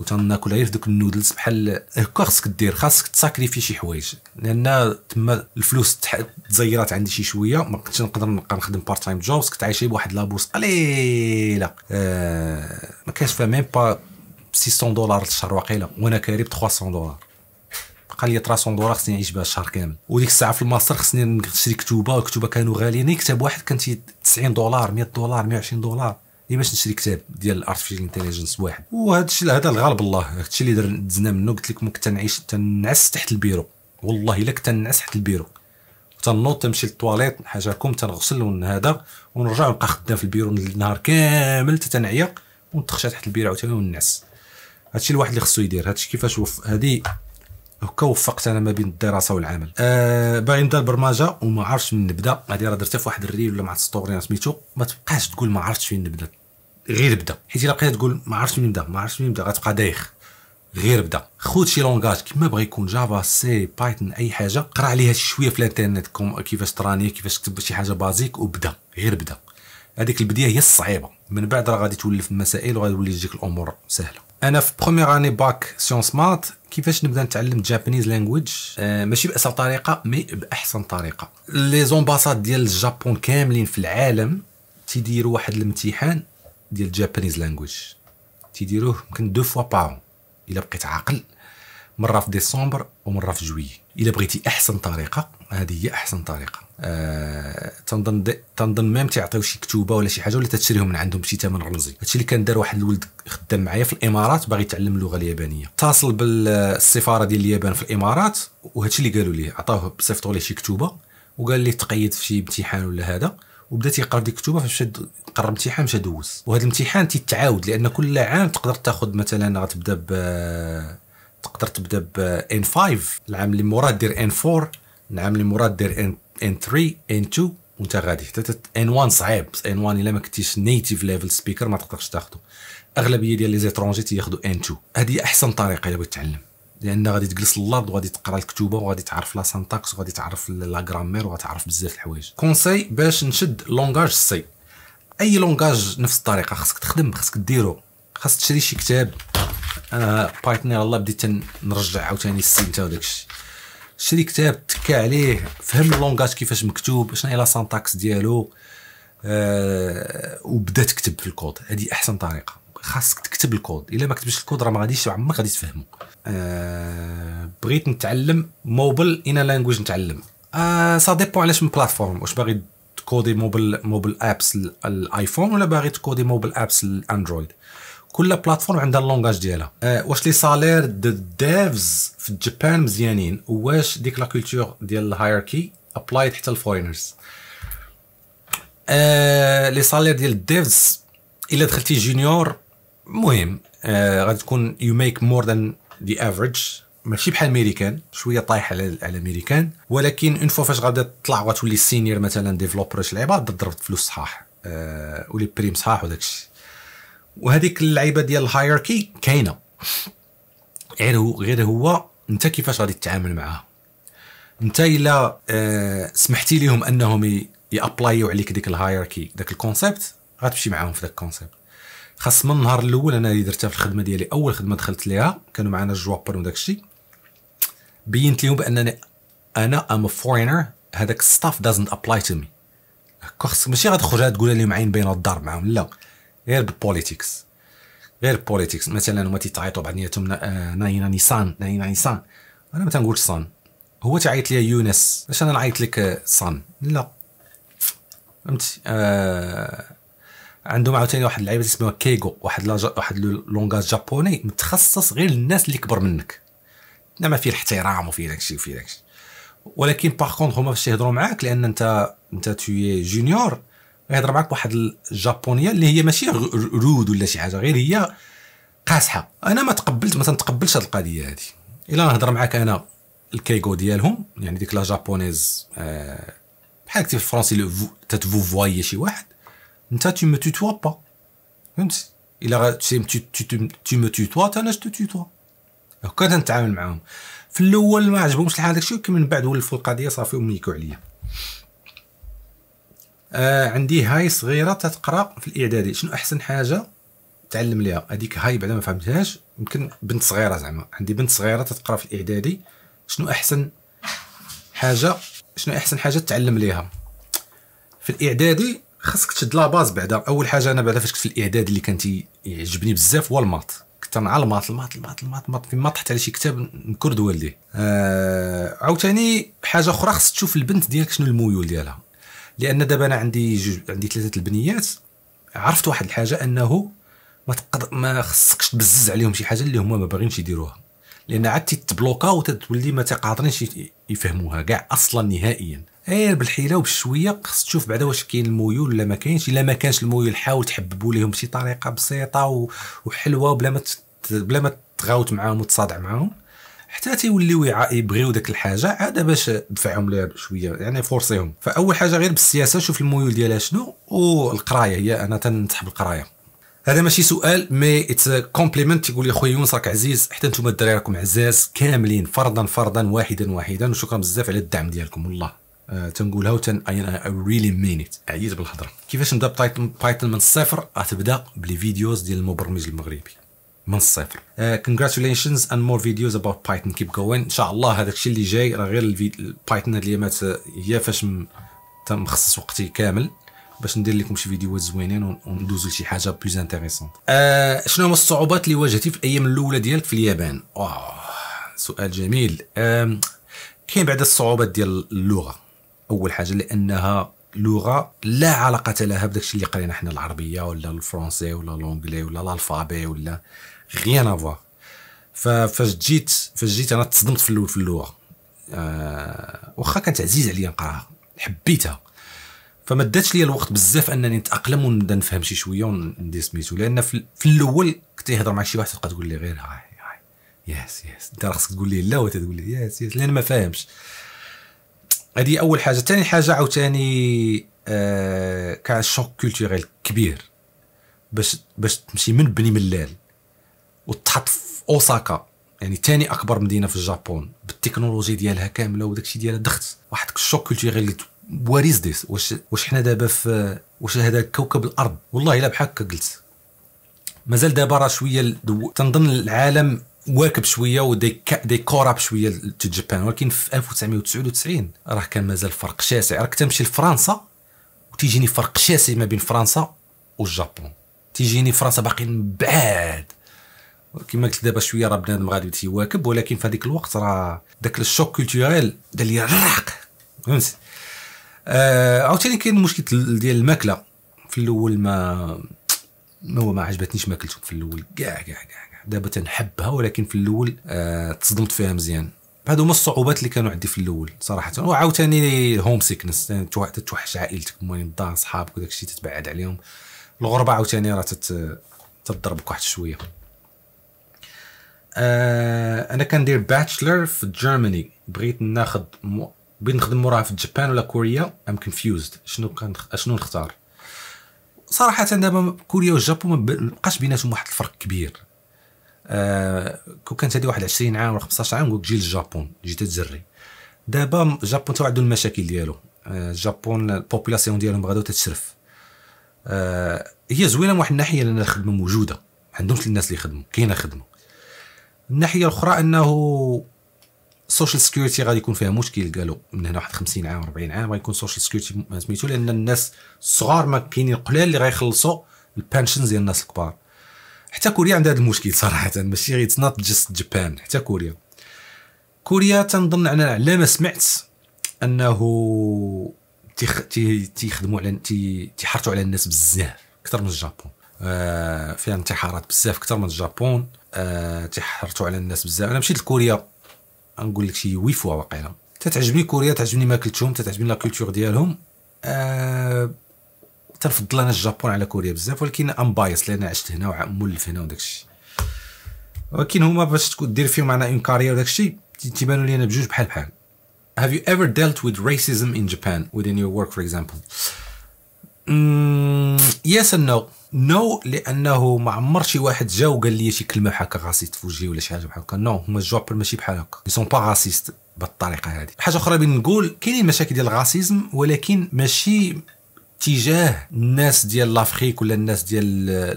وتناكل غير في دوك النودلز بحال هكا خاصك دير خاصك تساكريفي شي حوايج لان تما الفلوس تزيرات عندي شي شويه ما كنتش نقدر نبقى نخدم بارت تايم جوبس كنت عايشه بواحد لابوس قليله آه ما كانش فيها ميم با 600 دولار في الشهر واقيلا وانا كاري ب 300 دولار قال لي تراسون دولار خصني نعيش بها الشهر كامل وديك الساعه في الماستر خصني نشري كتوبه والكتوبه كانوا غاليين يعني كتاب واحد كان 90 دولار 100 دولار 120 دولار ليه يعني باش نشري كتاب ديال الارتفيشال انتليجنس واحد وهذا الشيء هذا الغالب الله هذا الشيء اللي دزنا منه قلت لكم كنت نعيش تنعس تحت البيرو والله الا كنت نعس تحت البيرو تنوض تمشي للطواليت كوم تنغسل هذا ونرجع نبقى خدام في البيرو النهار كامل حتى تنعيا ونتخشى تحت البيرو عاوتاني وننعس هادشي الواحد اللي خصو يدير هادشي كيفاش هادي هكا وفقت انا ما بين الدراسه والعمل أه باغي نبدا البرمجه وما عرفتش من نبدا هذه راه درتها في واحد الريل ولا مع ستوري سميتو ما تبقاش تقول ما عرفتش فين نبدا غير بدا حيت الا بقيت تقول ما عرفتش فين نبدا ما عرفتش فين نبدا غتبقى دايخ غير بدا خود شي لونغاج كيما بغى يكون جافا سي بايثون اي حاجه قرا عليها شويه في الانترنت كيفاش تراني كيفاش تكتب شي حاجه بازيك وبدا غير بدا هذيك البدايه هي الصعيبه من بعد راه غادي تولف المسائل وغادي تولي تجيك الامور سهله انا في بروميير اني باك سيونس مات كيفاش نبدا نتعلم جابانيز آه، لانجويج ماشي باسهل طريقه مي باحسن طريقه لي زومباساد ديال الجابون كاملين في العالم تيديروا واحد الامتحان ديال جابانيز لانجويج تيديروه يمكن دو فوا باون الا بقيت عاقل مره في ديسمبر ومره في جويي الا بغيتي احسن طريقه هذه هي احسن طريقه آه تنظن تنظن ميم تيعطيو شي كتوبه ولا شي حاجه ولا تشريهم من عندهم شي ثمن رمزي هادشي اللي كان دار واحد الولد خدام معايا في الامارات باغي يتعلم اللغه اليابانيه اتصل بالسفاره ديال اليابان في الامارات وهادشي اللي قالوا ليه عطاوه صيفطوا ليه شي كتوبه وقال ليه تقيد في شي امتحان ولا هذا وبدا تيقرا ديك الكتوبه فاش قرر امتحان مشى دوز وهذا الامتحان تيتعاود لان كل عام تقدر تاخذ مثلا غتبدا ب تقدر تبدا ب ان 5 العام اللي مورا دير ان 4 العام اللي مورا دير ان ان 3 ان 2 وانت غادي حتى ان 1 صعيب ان 1 الا ما كنتيش نيتيف ليفل سبيكر ما تقدرش تاخذه اغلبيه ديال لي زيترونجي تياخذوا ان 2 هذه احسن طريقه الا بغيت تعلم لان غادي تجلس للارض وغادي تقرا الكتوبه وغادي تعرف لا سانتاكس وغادي تعرف لا غرامير تعرف بزاف الحوايج كونساي باش نشد لونغاج سي اي لونغاج نفس الطريقه خاصك تخدم خاصك ديرو خاص تشري شي كتاب انا بايتنير الله بديت نرجع عاوتاني السينتا وداك الشيء شري كتاب تكا عليه فهم اللونغاج كيفاش مكتوب شنو هي لا سانتاكس ديالو آه وبدا تكتب في الكود هذه احسن طريقه خاصك تكتب الكود الا ما كتبش الكود راه ما غاديش عمرك غادي تفهمه آه بغيت نتعلم موبل ان لانجويج نتعلم آه ديبون علاش من بلاتفورم واش باغي تكودي موبل موبل ابس الايفون ولا باغي تكودي موبل ابس الاندرويد كل بلاتفورم عندها اللونجاج ديالها أه، واش لي سالير ديفز في جابان مزيانين واش ديك لا كولتور ديال الهايركي ابلايد حتى الفورينرز أه، لي سالير ديال الديفز الا دخلتي جونيور مهم أه، غادي تكون يو ميك مور ذان ذا افريج ماشي بحال الميريكان شويه طايح على على ولكن اون فوا فاش غادي تطلع وتولي سينيور مثلا ديفلوبر شي لعيبه تضرب فلوس صحاح ولي بريم صحاح وداك الشيء وهذيك اللعيبه ديال الهايركي كاينه غير هو غير هو انت كيفاش غادي تتعامل معاها انت الا آه سمحتي لهم انهم يابلايو عليك ديك الهايركي داك الكونسيبت غتمشي معاهم في داك الكونسيبت خاص من النهار الاول انا اللي درتها في الخدمه ديالي اول خدمه دخلت ليها كانوا معنا جوابر وداك الشيء بينت لهم بانني انا ام فورينر هذاك ستاف دازنت ابلاي تو مي هكا خصك ماشي غتخرج تقول لهم عين بين الدار معاهم لا غير بالبوليتيكس غير بوليتيكس مثلا هما تيتعيطوا بعضياتهم آه، ناينا نيسان ناينا نيسان انا ما تنقولش صان هو تعيط لي يونس باش انا نعيط لك صان لا فهمتي آه عندهم عاوتاني واحد اللعيبه تسميوها كيغو واحد لاج... واحد لونغاج جابوني متخصص غير للناس اللي كبر منك ما فيه الاحترام وفيه داكشي وفيه داكشي ولكن باغ كونتر هما فاش يهضروا معاك لان انت انت توي جونيور غيهضر معاك واحد الجابونيه اللي هي ماشي رود ولا شي حاجه غير هي قاسحه انا ما تقبلت ما تنتقبلش هذه القضيه هذه الا نهضر معاك انا الكيغو ديالهم يعني ديك لا جابونيز آه، بحال كتب في الفرنسي تتفو فواي شي واحد انت تي مو توتوا با فهمت الا تي مو توتوا انا جو توتوا هكا تنتعامل معاهم في الاول ما عجبهمش الحال داكشي ومن من بعد ولفوا القضيه صافي وميكوا عليا آه عندي هاي صغيره تتقرا في الاعدادي شنو احسن حاجه تعلم ليها هذيك هاي بعدا ما فهمتهاش يمكن بنت صغيره زعما عندي بنت صغيره تتقرا في الاعدادي شنو احسن حاجه شنو احسن حاجه تعلم ليها في الاعدادي خاصك تشد لا باز بعدا اول حاجه انا بعدا فاش كنت في الاعدادي اللي كانت يعجبني بزاف هو الماط كنت نعلم الماط الماط الماط الماط الماط فين ما طحت على شي كتاب نكرد والديه آه عاوتاني حاجه اخرى خاص تشوف البنت ديالك شنو الميول ديالها لان دابا انا عندي جوج عندي ثلاثه البنيات عرفت واحد الحاجه انه ما تقدر ما خصكش تبزز عليهم شي حاجه اللي هما ما باغينش يديروها لان عاد تتبلوكا وتتولي ما تقادرينش يفهموها كاع اصلا نهائيا غير إيه، بالحيله وبشويه خص تشوف بعدا واش كاين الميول ولا ما كاينش الا ما كانش الميول حاول تحببوا لهم بشي طريقه بسيطه وحلوه بلا ما بلا ما تغاوت معاهم وتصادع معاهم حتى تيوليو يبغيو داك الحاجه عاد باش دفعهم لها شويه يعني فورسيهم فاول حاجه غير بالسياسه شوف الميول ديالها شنو والقرايه هي انا تنسحب بالقرايه هذا ماشي سؤال مي اتس كومبليمنت تيقول لي خويا يونس راك عزيز حتى نتوما الدراري راكم عزاز كاملين فردا فردا واحدا واحدا وشكرا بزاف على الدعم ديالكم والله أه تنقولها وتن اي ريلي مين ات عييت بالهضره كيفاش نبدا بايثون من الصفر غتبدا بلي فيديوز ديال المبرمج المغربي من الصفر كونغراتوليشنز اند مور فيديوز اباوت بايثون كيب جوين ان شاء الله هذاك الشيء اللي جاي راه غير البايثون هاد الايامات آه، هي فاش مخصص وقتي كامل باش ندير لكم شي فيديوهات زوينين وندوزو لشي حاجه بلوز انتريسون آه شنو هما الصعوبات اللي واجهتي في الايام الاولى ديالك في اليابان أوه. سؤال جميل آه كاين بعد الصعوبات ديال اللغه اول حاجه لانها لغه لا علاقه لها بداك الشيء اللي قرينا حنا العربيه ولا الفرونسي ولا لونجلي ولا الالفابي ولا غيان افوا فاش جيت فاش جيت انا تصدمت في الاول في اللغه أه واخا كانت عزيزه عليا نقراها حبيتها فما داتش ليا الوقت بزاف انني نتاقلم ونبدا نفهم شي شويه وندير سميتو لان في الاول كنت يهضر مع شي واحد تبقى تقول لي غير هاي هاي يس يس انت راه خصك تقول لي لا وتقول لي يس يس لان ما فاهمش هذه اول حاجه ثاني حاجه عاوتاني آه كاع شوك كولتيغيل كبير باش باش تمشي من بني ملال وتحط في اوساكا يعني ثاني اكبر مدينه في الجابون بالتكنولوجي ديالها كامله وداكشي ديالها دخت واحد الشوك كولتوريل واريز ديس واش واش حنا دابا في واش هذا كوكب الارض والله الا بحال هكا قلت مازال دابا راه شويه تنظن العالم واكب شويه ودي دي كوراب شويه جابان ولكن في 1999 راه كان مازال فرق شاسع راك تمشي لفرنسا وتيجيني فرق شاسع ما بين فرنسا والجابون تيجيني فرنسا باقي بعاد كما قلت دابا شويه راه بنادم غادي تيواكب ولكن في هذيك الوقت راه داك الشوك كولتوريل دار لي راق فهمت آه عاوتاني كاين المشكل ديال الماكله في الاول ما ما هو ما عجبتنيش ماكلته في الاول كاع كاع كاع دابا تنحبها ولكن في الاول آه تصدمت فيها مزيان هادو هما الصعوبات اللي كانوا عندي في الاول صراحه وعاوتاني هوم سيكنس تتوحش عائلتك المهم الدار صحابك وداك الشيء تتبعد عليهم الغربه عاوتاني راه تضربك واحد شويه آه انا كندير باتشلر في جيرماني بغيت ناخذ م... بغيت نخدم موراها في جابان ولا كوريا ام كونفيوزد شنو كان شنو نختار صراحه دابا كوريا والجابون ما بقاش بيناتهم واحد الفرق كبير آه، كون كانت هذه واحد 20 عام ولا 15 عام نقولك جي للجابون جيت تزري دابا الجابون تاعو عنده المشاكل ديالو آه، الجابون البوبولاسيون ديالهم غادا تتشرف آه، هي زوينه من واحد الناحيه لان الخدمه موجوده ما عندهمش الناس اللي يخدموا كاينه خدمه الناحيه الاخرى انه السوشيال سكيورتي غادي يكون فيها مشكل قالوا من هنا واحد 50 عام 40 عام غادي يكون السوشيال سكيورتي سميتو لان الناس الصغار ما كاينين قلال اللي غيخلصوا البانشنز ديال الناس الكبار حتى كوريا عندها هذا المشكل صراحه ماشي غير نوت جاست جابان حتى كوريا كوريا تنظن انا على ما سمعت انه تيخدموا على تيحرطوا على الناس بزاف اكثر من الجابون آه فيها انتحارات بزاف اكثر من الجابون آه على الناس بزاف انا مشيت لكوريا نقول لك شي ويفوا واقيلا تتعجبني كوريا تعجبني ماكلتهم تتعجبني لا كولتور ديالهم آه تنفضل انا الجابون على كوريا بزاف ولكن ام بايس لان عشت هنا ومولف هنا وداك الشيء ولكن هما باش تكون دير فيهم معنا اون كارير وداك الشيء تيبانوا لي انا بجوج بحال بحال Have you ever dealt with racism in Japan within your work for example? Mm, yes and no. نو no, لانه ما عمر شي واحد جا وقال لي شي كلمه بحال هكا غاسيست في وجهي ولا شي حاجه بحال هكا نو no, هما الجوابر ماشي بحال هكا سون با غاسيست بالطريقه هذه حاجه اخرى بين نقول كاينين مشاكل ديال الغاسيزم ولكن ماشي تجاه الناس ديال لافريك ولا الناس ديال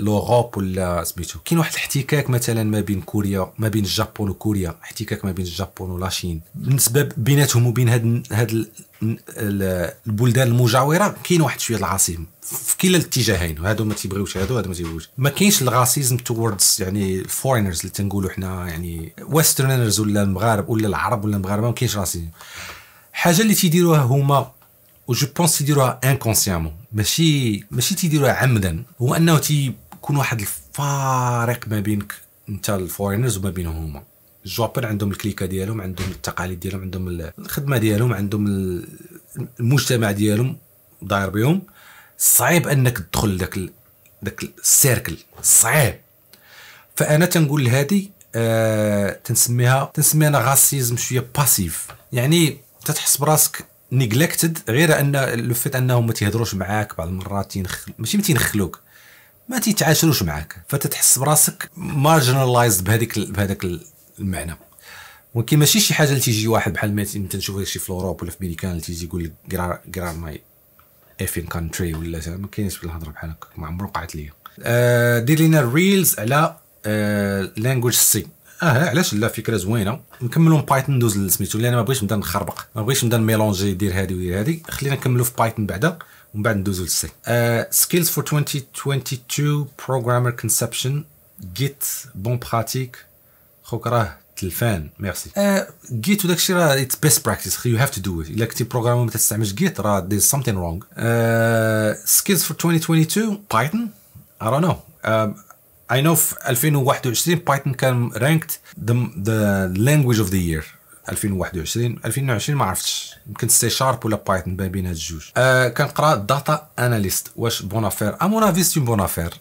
لوروب ولا سميتو كاين واحد الاحتكاك مثلا ما بين كوريا ما بين الجابون وكوريا احتكاك ما بين الجابون ولا بالنسبه بيناتهم وبين هاد هاد البلدان المجاوره كاين واحد شويه العاصم في كلا الاتجاهين هادو ما تيبغيوش هادو هادو ما تيبغيوش ما كاينش الراسيزم توردز يعني الفورينرز اللي تنقولوا حنا يعني ويسترنرز ولا المغارب ولا العرب ولا المغاربه ما كاينش راسيزم حاجه اللي تيديروها هما وجو بونس يديروها انكونسيامون ماشي ماشي تيديروها عمدا هو انه تيكون واحد الفارق ما بينك انت الفورينرز وما بينهم هما الجوابر عندهم الكليكه ديالهم عندهم التقاليد ديالهم عندهم الخدمه ديالهم عندهم المجتمع ديالهم داير بهم صعيب انك تدخل لذاك ذاك السيركل صعيب فانا تنقول لهادي آه تنسميها تنسميها انا غاسيزم شويه باسيف يعني تتحس براسك نيجلكتد غير ان لفت انهم ما تيهضروش معاك بعض المرات تينخل ماشي تينخلوك ما تيتعاشروش معاك فتتحس براسك مارجنالايزد بهذيك ال... بهذاك المعنى ولكن ماشي شي حاجه اللي تيجي واحد بحال ما تنشوف شي في اوروب ولا في امريكان اللي تيجي يقول لك جرار جرار ماي افين كونتري ولا ما كاينش الهضره بحال هكاك ما عمرو وقعت ليا آه، دير لينا ريلز على لانجويج آه، سي اه علاش لا فكره زوينه نكملوا بايثون ندوز لسميتو لان ما بغيتش نبدا نخربق ما بغيتش نبدا نميلونجي دير هادي ودير هادي خلينا نكملوا في بايثون بعدا ومن بعد ندوزوا للسي سكيلز فور 2022 بروغرامر كونسبشن جيت بون براتيك خوك راه تلفان ميرسي جيت آه، وداك الشيء راه اتس بيست براكتيس يو هاف تو دو ات الا كنتي بروغرامر ما تستعملش جيت راه دير سمثين رونغ سكيلز فور 2022 بايثون اي دون نو اي نو في 2021 بايثون كان رانكت ذا لانجويج اوف ذا يير 2021 2020 ما عرفتش يمكن سي شارب ولا بايثون ما بين هاد الجوج آه كنقرا داتا اناليست واش بون افير ا مون افي سي بون افير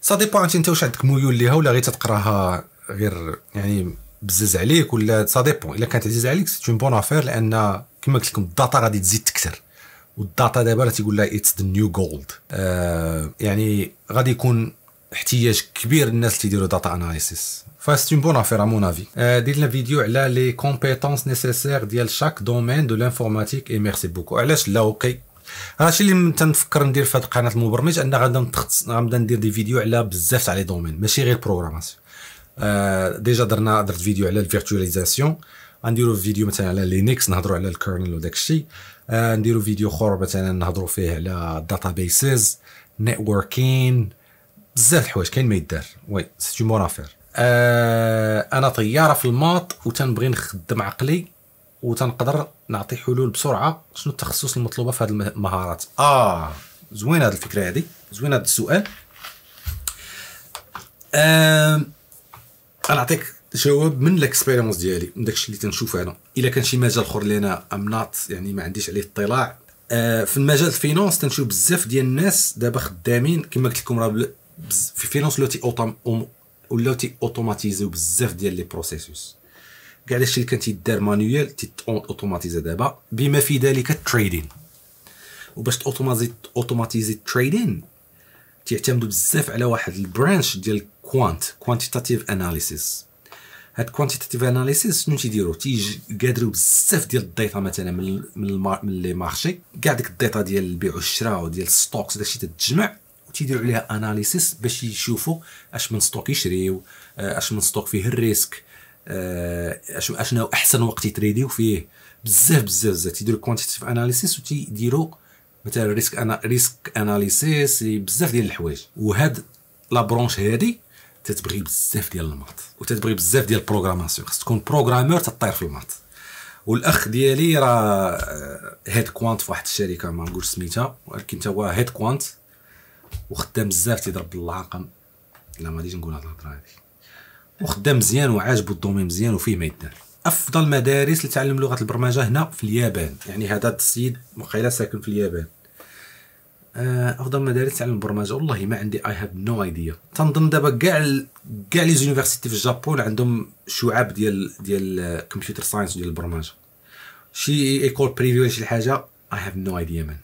سا ديبا انت واش عندك ميول ليها ولا غير تقراها غير يعني بزز عليك ولا سا ديبون الا كانت عزيزه عليك سي اون بون افير لان كما قلت لكم الداتا غادي تزيد تكثر والداتا دابا راه تيقول لها اتس ذا نيو جولد يعني غادي يكون احتياج كبير الناس اللي يديروا داتا اناليسيس فاست اون بون افير ا مون افي لنا فيديو على لي كومبيتونس نيسيسير ديال شاك دومين دو لانفورماتيك اي ميرسي بوكو علاش لا اوكي هادشي اللي تنفكر ندير في هاد قناه المبرمج ان غادا نتخص غادا ندير دي فيديو على بزاف تاع لي دومين ماشي غير بروغراماسيون ديجا درنا درت فيديو على الفيرتواليزاسيون غنديرو فيديو مثلا على لينكس نهضروا على الكيرنل وداك الشيء آه، نديرو فيديو اخر مثلا نهضروا فيه على الداتابيسز نيتوركين بزاف الحوايج كاين ما يدار وي سي مور افير آه انا طياره في الماط وتنبغي نخدم عقلي وتنقدر نعطي حلول بسرعه شنو التخصص المطلوبه في هذه المهارات اه زوين هذه الفكره هذه زوين هذا السؤال آه انا نعطيك جواب من الاكسبيريونس ديالي من داكشي اللي تنشوف انا الا كان شي مجال اخر اللي انا ام نات يعني ما عنديش عليه اطلاع آه في المجال الفينانس تنشوف بزاف ديال الناس دابا خدامين كما قلت لكم راه في فينانس ولاو تي ولاو تي اوتوماتيزيو بزاف ديال لي بروسيسوس كاع داكشي اللي كان تيدار مانويل تيت اوتوماتيزي دابا بما في ذلك التريدين وباش اوتوماتيزي اوتوماتيزي التريدين تيعتمدوا بزاف على واحد البرانش ديال كوانت كوانتيتاتيف اناليسيس هاد كوانتيتاتيف اناليسيس شنو تيديروا تيقادروا بزاف ديال الداتا مثلا من من من لي مارشي كاع ديك الداتا ديال البيع والشراء وديال ستوكس داكشي تتجمع وتيديروا عليها اناليسيس باش يشوفوا اش من ستوك يشريو آه، اش من ستوك فيه الريسك آه، اش اشنو احسن وقت يتريديو فيه بزاف بزاف بزاف تيديروا كوانتيتيف اناليسيس وتيديروا مثلا ريسك انا ريسك اناليسيس بزاف ديال الحوايج وهاد لا برونش هادي تتبغي بزاف ديال المات وتتبغي بزاف ديال البروغراماسيون خص تكون بروغرامور تطير في المات والاخ ديالي راه هيد آه، كوانت في واحد الشركه ما نقولش سميتها ولكن حتى هو هيد كوانت وخدام بزاف تيضرب بالعقم لا ما غاديش نقول هاد الهضره هادي وخدام مزيان وعاجبو الدومين مزيان وفيه ما يدار افضل مدارس لتعلم لغه البرمجه هنا في اليابان يعني هذا السيد مقيله ساكن في اليابان آه، افضل مدارس تعلم البرمجه والله ما عندي اي هاف نو ايديا تنظن دابا كاع كاع لي زونيفرسيتي في الجابون عندهم شعاب ديال ديال الكمبيوتر ساينس ديال البرمجه شي ايكول بريفي ولا شي حاجه اي هاف نو ايديا مان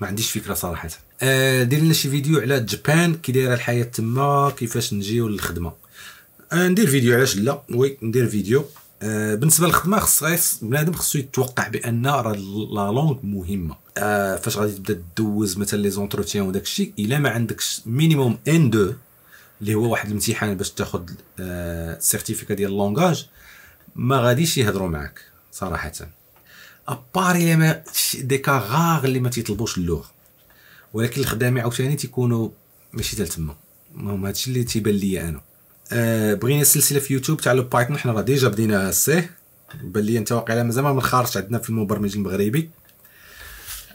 ما عنديش فكره صراحه آه دير لنا شي فيديو على جابان كي دايره الحياه تما كيفاش نجيو للخدمه آه ندير فيديو علاش لا وي ندير فيديو آه، بالنسبه للخدمه خص بنادم خصو يتوقع بان راه لا لونغ مهمه آه، فاش غادي تبدا دوز مثلا لي زونتروتيان وداك الشيء الا ما عندكش مينيموم ان 2 اللي هو واحد الامتحان باش تاخذ السيرتيفيكا آه، ديال اللونغاج ما غاديش يهضروا معاك صراحه الا ما دي كا غاغ اللي ما تيطلبوش اللغه ولكن الخدامي عاوتاني تيكونوا ماشي تال تما هادشي اللي تيبان ليا انا آه، بغينا سلسله في يوتيوب تاع بايثون حنا راه ديجا بديناها سي بان لي انت واقيلا مازال ما خارج عندنا في المبرمج المغربي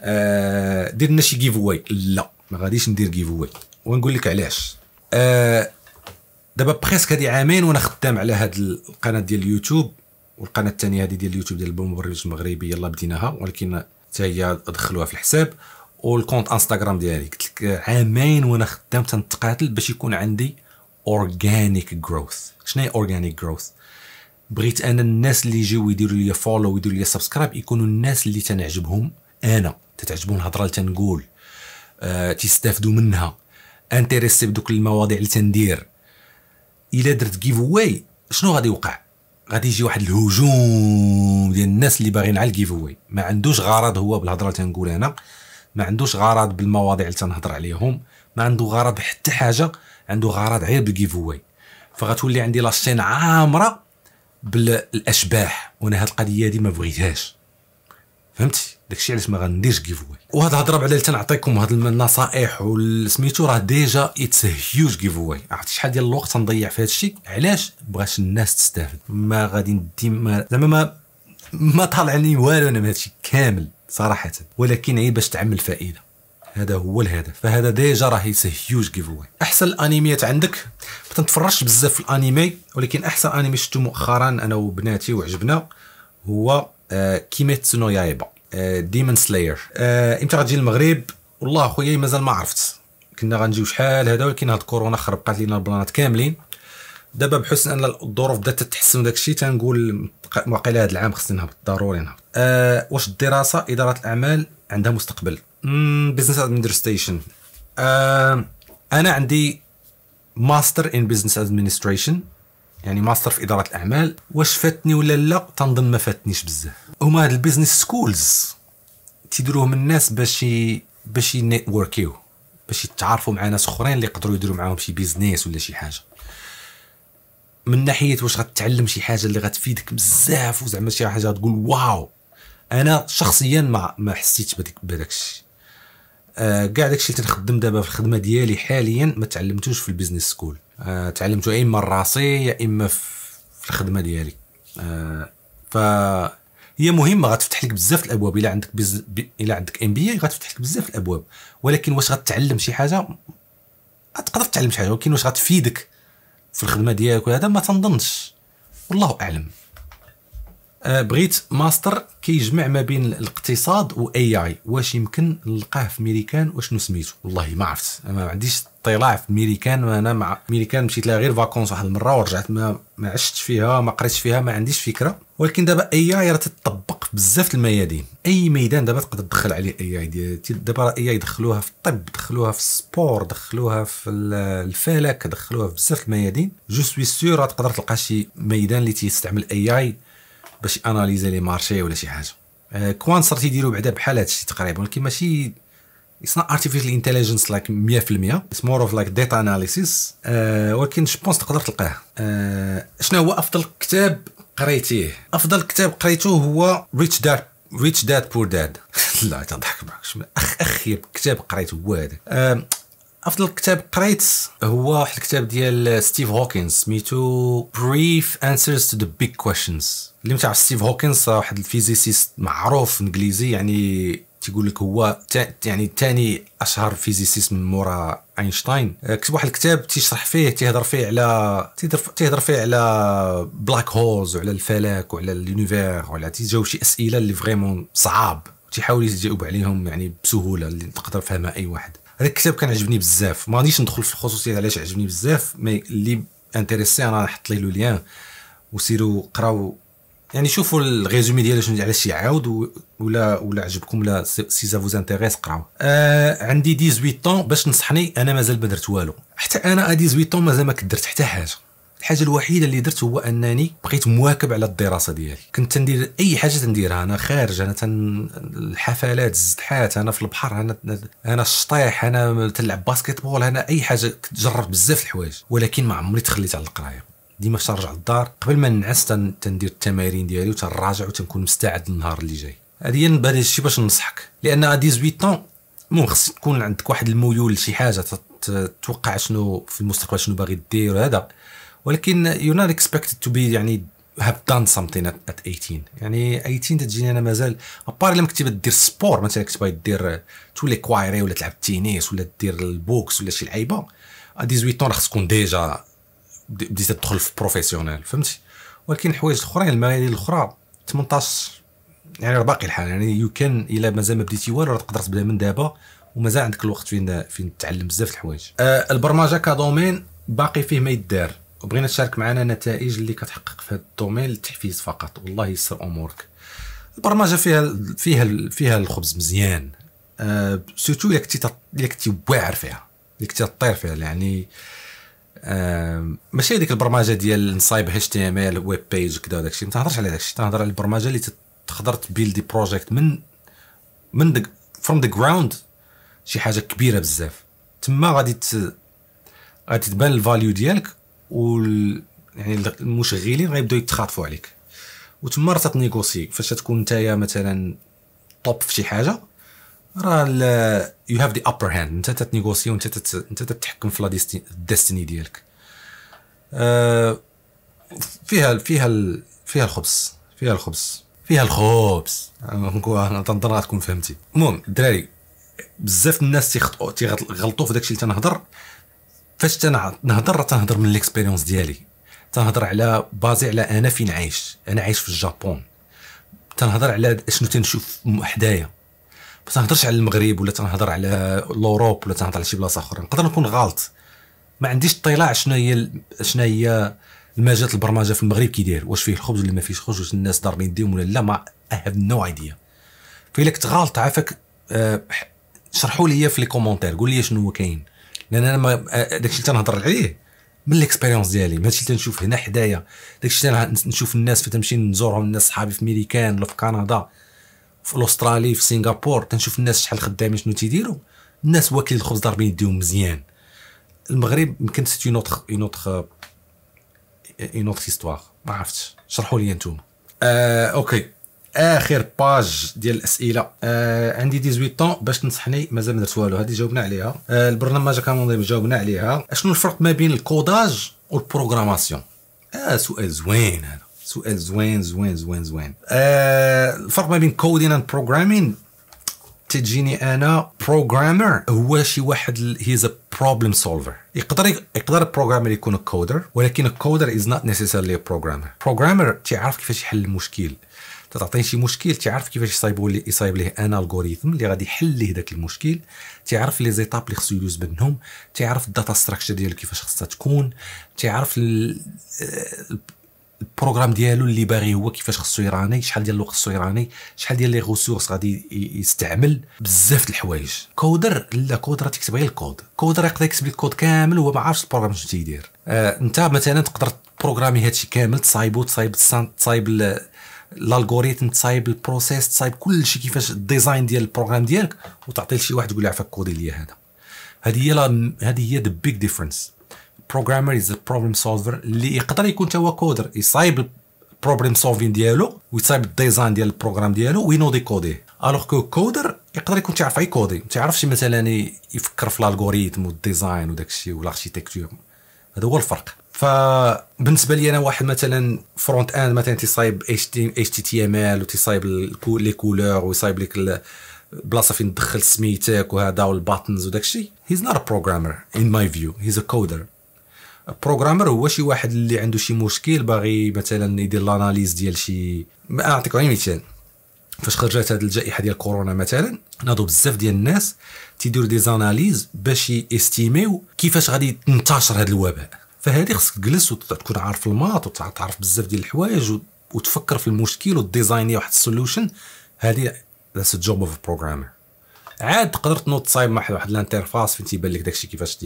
آه، دير لنا شي جيف واي لا ما غاديش ندير جيف واي ونقول لك علاش آه، دابا بريسك هادي عامين وانا خدام على هاد القناه ديال اليوتيوب والقناه الثانيه هذه ديال اليوتيوب ديال المبرمج المغربي يلا بديناها ولكن حتى هي دخلوها في الحساب والكونت انستغرام ديالي قلت لك عامين وانا خدام تنتقاتل باش يكون عندي organic growth شنو هي organic growth بغيت انا الناس اللي يجيو يديروا لي فولو ويديروا لي سبسكرايب يكونوا الناس اللي تنعجبهم انا تتعجبهم الهضره اللي تنقول أه تيستافدوا منها انتريسي بدوك المواضيع اللي تندير الا درت جيف واي شنو غادي يوقع غادي يجي واحد الهجوم ديال الناس اللي باغيين على الجيف واي ما عندوش غرض هو بالهضره اللي تنقول انا ما عندوش غرض بالمواضيع اللي تنهضر عليهم ما عنده غرض حتى حاجه عنده غرض غير اواي فغتولي عندي لاسين عامره بالاشباح وانا هاد القضيه هادي ما بغيتهاش فهمتي داكشي علاش ما غنديرش اواي وهاد الهضره بعدا اللي تنعطيكم هاد النصائح وسميتو راه ديجا يتسهيوش اواي عرفتي شحال ديال الوقت تنضيع في هاد الشيء علاش بغاش الناس تستافد ما غادي ندي ما زعما ما ما طالعني والو انا من هادشي كامل صراحه ولكن هي باش تعمل فائده هذا هو الهدف فهذا ديجا راه هيوج جيف اواي احسن الانيميات عندك ما تنتفرجش بزاف في الانيمي ولكن احسن انيمي شفته مؤخرا انا وبناتي وعجبنا هو كيميتسو نو يايبا ديمون سلاير امتى غتجي المغرب والله خويا مازال ما عرفت كنا غنجيو شحال هذا ولكن هاد كورونا خربقات لينا البلانات كاملين دابا بحسن ان الظروف بدات تتحسن وداك الشيء تنقول واقيلا هذا العام خصني نهبط ضروري نهبط أه واش الدراسه اداره الاعمال عندها مستقبل بزنس ادمنستريشن آه، انا عندي ماستر ان بزنس ادمنستريشن يعني ماستر في اداره الاعمال واش فاتني ولا لا تنظن ما فاتنيش بزاف هما هاد البيزنس سكولز تيديروهم الناس باش باش نيتوركيو باش يتعارفوا مع ناس اخرين اللي يقدروا يديروا معاهم شي بيزنس ولا شي حاجه من ناحيه واش غتعلم شي حاجه اللي غتفيدك بزاف وزعما شي حاجه تقول واو انا شخصيا ما ما حسيتش بهذاك الشيء آه، كاع آه داكشي اللي تنخدم دابا في الخدمه ديالي حاليا ما تعلمتوش في البيزنس سكول آه تعلمته يا اما راسي يا اما في الخدمه ديالي آه ف هي مهمه غتفتح لك بزاف الابواب الا عندك بز... الا عندك ام بي اي غتفتح لك بزاف الابواب ولكن واش غتعلم شي حاجه تقدر تعلم شي حاجه ولكن واش غتفيدك في الخدمه ديالك وهذا ما تنظنش والله اعلم آه، بغيت ماستر كيجمع ما بين الاقتصاد واي اي واش يمكن نلقاه في ميريكان وشنو سميتو والله ما عرفت ما عنديش اطلاع في ميريكان انا مع ميريكان مشيت لها غير فاكونس واحد المره ورجعت ما ما عشتش فيها ما قريتش فيها ما عنديش فكره ولكن دابا اي اي راه تطبق في بزاف الميادين اي ميدان دابا تقدر تدخل عليه اي اي دابا راه اي اي دخلوها في الطب دخلوها في السبور دخلوها في الفلك دخلوها في بزاف الميادين جو سوي سور تقدر تلقى شي ميدان اللي تيستعمل اي اي باش اناليزي لي مارشي ولا شي حاجه آه، كوان صرت يديروا بعدا بحال هادشي تقريبا ولكن ماشي اتس نوت ارتيفيشال انتليجنس لايك 100% اتس مور اوف لايك داتا اناليسيس ولكن جو بونس تقدر تلقاه آه، شنو هو افضل كتاب قريتيه افضل كتاب قريته هو ريتش داد ريتش داد بور داد لا تضحك معك اخ اخ كتاب قريته هو هذا آه، افضل كتاب قريت هو واحد الكتاب ديال ستيف هوكينز سميتو بريف انسرز تو ذا بيج كويشنز اللي متعرف ستيف هوكينز واحد الفيزيسيست معروف انجليزي يعني تيقول لك هو تا يعني ثاني اشهر فيزيسيست من مورا اينشتاين آه، كتب واحد الكتاب تيشرح فيه تيهضر فيه على تيهضر فيه على بلاك هولز وعلى الفلك وعلى اليونيفير وعلى تيجاوب شي اسئله اللي فريمون صعاب تيحاول يجاوب عليهم يعني بسهوله اللي تقدر فهمها اي واحد هذاك الكتاب كان عجبني بزاف ما غاديش ندخل في الخصوصيات علاش عجبني بزاف مي اللي انتريسي انا نحط ليه لو ليان وسيروا قراو يعني شوفوا الريزومي ديالو شنو علاش يعاود ولا ولا عجبكم ولا سي زافوز انتيريس قراو آه عندي 18 طون باش نصحني انا مازال ما درت والو حتى انا ا 18 طون مازال ما كدرت حتى حاجه الحاجه الوحيده اللي درت هو انني بقيت مواكب على الدراسه ديالي كنت تندير اي حاجه تنديرها انا خارج انا تن الحفلات الزحات انا في البحر انا انا الشطيح انا تلعب باسكيتبول انا اي حاجه جربت بزاف الحوايج ولكن ما عمري تخليت على القرايه ديما ترجع للدار قبل ما ننعس تندير التمارين ديالي وتنراجع وتنكون مستعد للنهار اللي جاي هذه هي بهذا الشيء باش ننصحك لان 18 طون مو خص تكون عندك واحد الميول لشي حاجه تتوقع شنو في المستقبل شنو باغي دير هذا ولكن يو نوت اكسبكت تو بي يعني هاف دان something ات 18 يعني 18 تجيني انا مازال ابار الا ما كنتي دير سبور مثلا كنت باغي دير تولي كوايري ولا تلعب تينيس ولا دير البوكس ولا شي لعيبه 18 خاص تكون ديجا بديت تدخل في بروفيسيونيل فهمتي ولكن الحوايج الاخرين الميادين الاخرى 18 يعني راه باقي الحال يعني يو كان الا مازال ما بديتي والو راه تقدر تبدا من دابا ومازال عندك الوقت فين فين تعلم بزاف الحوايج أه البرمجه كدومين باقي فيه ما يدار وبغينا تشارك معنا نتائج اللي كتحقق في هذا الدومين للتحفيز فقط والله يسر امورك البرمجه فيها فيها فيها الخبز مزيان أه سيرتو ياك كنتي واعر فيها ياك طير فيها يعني أه ماشي هذيك البرمجه ديال نصايب اتش تي ام ال ويب بيج وكذا وداك الشيء ما تهضرش على داك الشيء تهضر على البرمجه اللي تقدر دي بروجيكت من من فروم ذا جراوند شي حاجه كبيره بزاف تما غادي غادي تبان الفاليو ديالك وال يعني المشغلين غيبداو يتخاطفوا عليك وتما راه تنيغوسي فاش تكون نتايا مثلا طوب في شي حاجه راه يو هاف ذا ابر هاند انت تتنيغوسي وانت تت... انت تتحكم في لا ديستيني ديالك آه، فيها فيها فيها الخبز فيها الخبز فيها الخبز آه، انا تنظن غتكون فهمتي المهم الدراري بزاف الناس تيخطئوا تيغلطوا في داكشي اللي تنهضر فاش تنهضر تنهضر من ليكسبيريونس ديالي تنهضر على بازي على انا فين عايش انا عايش في الجابون تنهضر على شنو تنشوف حدايا ما تنهضرش على المغرب ولا تنهضر على لوروب ولا تنهضر على شي بلاصه اخرى نقدر نكون غلط ما عنديش اطلاع شنو هي شنو هي المجال البرمجه في المغرب كي داير واش فيه الخبز ولا ما فيهش خبز واش الناس ضاربين ديهم ولا لا ما هاف نو ايديا فإلا كنت غلط عافاك آه، شرحوا لي في لي كومونتير قول لي شنو هو كاين لان انا ما آه، داكشي اللي تنهضر عليه من ليكسبيريونس ديالي من هادشي اللي تنشوف هنا حدايا داكشي اللي نشوف الناس فين تمشي نزورهم الناس صحابي في ميريكان ولا في كندا في الاسترالي في سنغافور تنشوف الناس شحال خدامين شنو تيديروا الناس واكلين الخبز ضاربين يديهم مزيان المغرب يمكن سيت اون اوتر اون اوتر اون اوتر هيستوار ما عرفتش شرحوا لي انتم آه اوكي اخر باج ديال الاسئله آه عندي 18 طون باش تنصحني مازال ما درت والو هذه جاوبنا عليها آه البرنامج كان جاوبنا عليها شنو الفرق ما بين الكوداج والبروغراماسيون اه سؤال زوين هذا سؤال زوين زوين زوين زوين آه الفرق ما بين كودين اند بروغرامين تجيني انا بروغرامر هو شي واحد هيز از بروبلم سولفر يقدر يقدر البروغرامر يكون كودر ولكن الكودر از نوت نيسيسيرلي بروغرامر بروغرامر تيعرف كيفاش يحل المشكل تعطيني شي مشكل تيعرف كيفاش يصايبوا لي يصايب ليه ان الغوريثم اللي غادي يحل ليه داك المشكل تيعرف لي زيتاب اللي خصو يدوز منهم تيعرف الداتا ستراكشر ديالو كيفاش خصها تكون تيعرف البروغرام ديالو اللي باغي هو كيفاش خصو يراني شحال ديال الوقت خصو يراني شحال ديال لي غوسورس غادي يستعمل بزاف د الحوايج كودر لا كودر تكتب غير الكود كودر يقدر يكتب لك الكود كامل وهو ما عارفش البروغرام شنو تيدير آه انت مثلا تقدر بروغرامي هادشي كامل تصايبو تصايب تصايب الالغوريثم تصايب البروسيس تصايب كل شيء كيفاش الديزاين ديال البروغرام ديالك وتعطي لشي واحد تقول له عفاك كودي لي هذا هذه هي هذه هي ذا بيج ديفرنس بروغرامر از بروبليم سولفر اللي يقدر يكون توا هو كودر يصايب البروبليم سولفين ديالو ويصايب الديزاين ديال البروغرام ديالو وينو دي كودي الوغ كو كودر يقدر يكون تيعرف يكودي ما تيعرفش مثلا يفكر في الالغوريثم والديزاين وداك الشيء والاركتيكتور هذا هو الفرق فبالنسبه لي انا واحد مثلا فرونت اند مثلا تيصايب اتش تي ام ال وتيصايب لي كولور ويصايب لك البلاصه فين تدخل سميتك وهذا والباتنز وداك الشيء هيز نوت بروغرامر ان ماي فيو هيز ا كودر بروغرامر هو شي واحد اللي عنده شي مشكل باغي مثلا يدير لاناليز ديال شي نعطيك غير مثال فاش خرجت هذه الجائحه ديال كورونا مثلا ناضوا بزاف ديال الناس تيديروا دي زاناليز باش يستيميو كيفاش غادي تنتشر هذا الوباء فهذه خصك تجلس وتكون عارف الماط وتعرف بزاف ديال الحوايج وتفكر في المشكل وديزايني واحد السولوشن هذه ذاتس جوب اوف بروغرامر عاد تقدر تنوض تصايب مع واحد الانترفاس فين تيبان لك داكشي كيفاش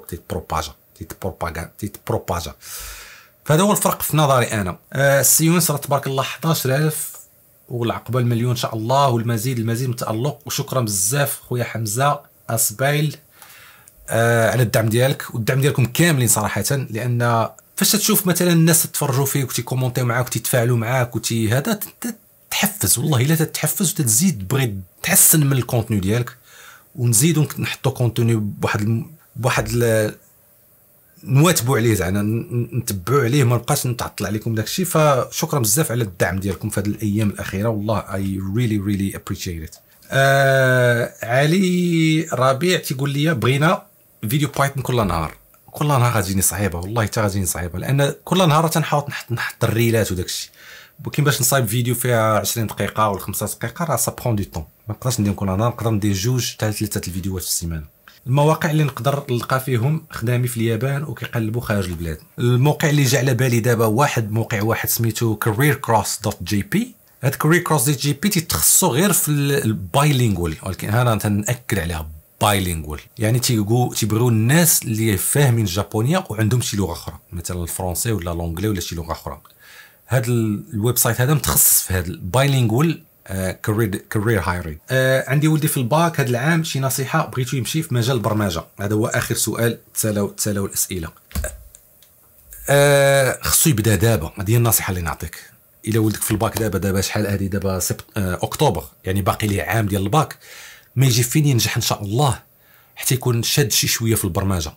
تيتبروباجا تيتبروباجا تيتبروباجا فهذا هو الفرق في نظري انا آه، السيونس راه تبارك الله 11000 والعقبه المليون ان شاء الله والمزيد المزيد من التالق وشكرا بزاف خويا حمزه اسبايل آه، على الدعم ديالك والدعم ديالكم كاملين صراحه لان فاش تشوف مثلا الناس تتفرجوا فيك وتيكومونتيو معاك وتيتفاعلوا معاك وتي هذا تحفز والله الا تتحفز وتزيد بغي تحسن من الكونتوني ديالك ونزيدو نحطو كونتوني بواحد بواحد نواثبوا عليه زعما نتبعوا عليه ما نبقاش نتعطل عليكم داك الشيء فشكرا بزاف على الدعم ديالكم في هذه الايام الاخيره والله اي ريلي ريلي ابريشيت علي ربيع تيقول لي بغينا فيديو بايثون كل نهار كل نهار غتجيني صعيبه والله حتى غتجيني صعيبه لان كل نهار تنحاول نحط نحط الريلات وداك الشيء ولكن باش نصايب فيديو فيها 20 دقيقه ولا 5 دقيقه راه سا دي طون ما نقدرش ندير كل نهار نقدر ندير جوج حتى ثلاثه الفيديوهات في السيمانه المواقع اللي نقدر نلقى فيهم خدامي في اليابان وكيقلبوا خارج البلاد الموقع اللي جا على بالي دابا واحد موقع واحد سميتو careercross.jp هاد كارير كروس دوت جي بي تيتخصو غير في البايلينغول ولكن انا تنأكد عليها بايلينغول يعني تيقو تيبغيو الناس اللي فاهمين الجابونيه وعندهم شي لغه اخرى مثلا الفرونسي ولا لونجلي ولا شي لغه اخرى هذا الويب سايت هذا متخصص في هذا البايلينغول كارير هايرين عندي ولدي في الباك هذا العام شي نصيحه بغيتو يمشي في مجال البرمجه هذا هو اخر سؤال تسالوا تسالوا الاسئله آه خصو يبدا دابا هذه النصيحه اللي نعطيك الا ولدك في الباك دابا دابا شحال هذه دابا سبت آه اكتوبر يعني باقي ليه عام ديال الباك ما يجي فين ينجح ان شاء الله حتى يكون شاد شي شويه في البرمجه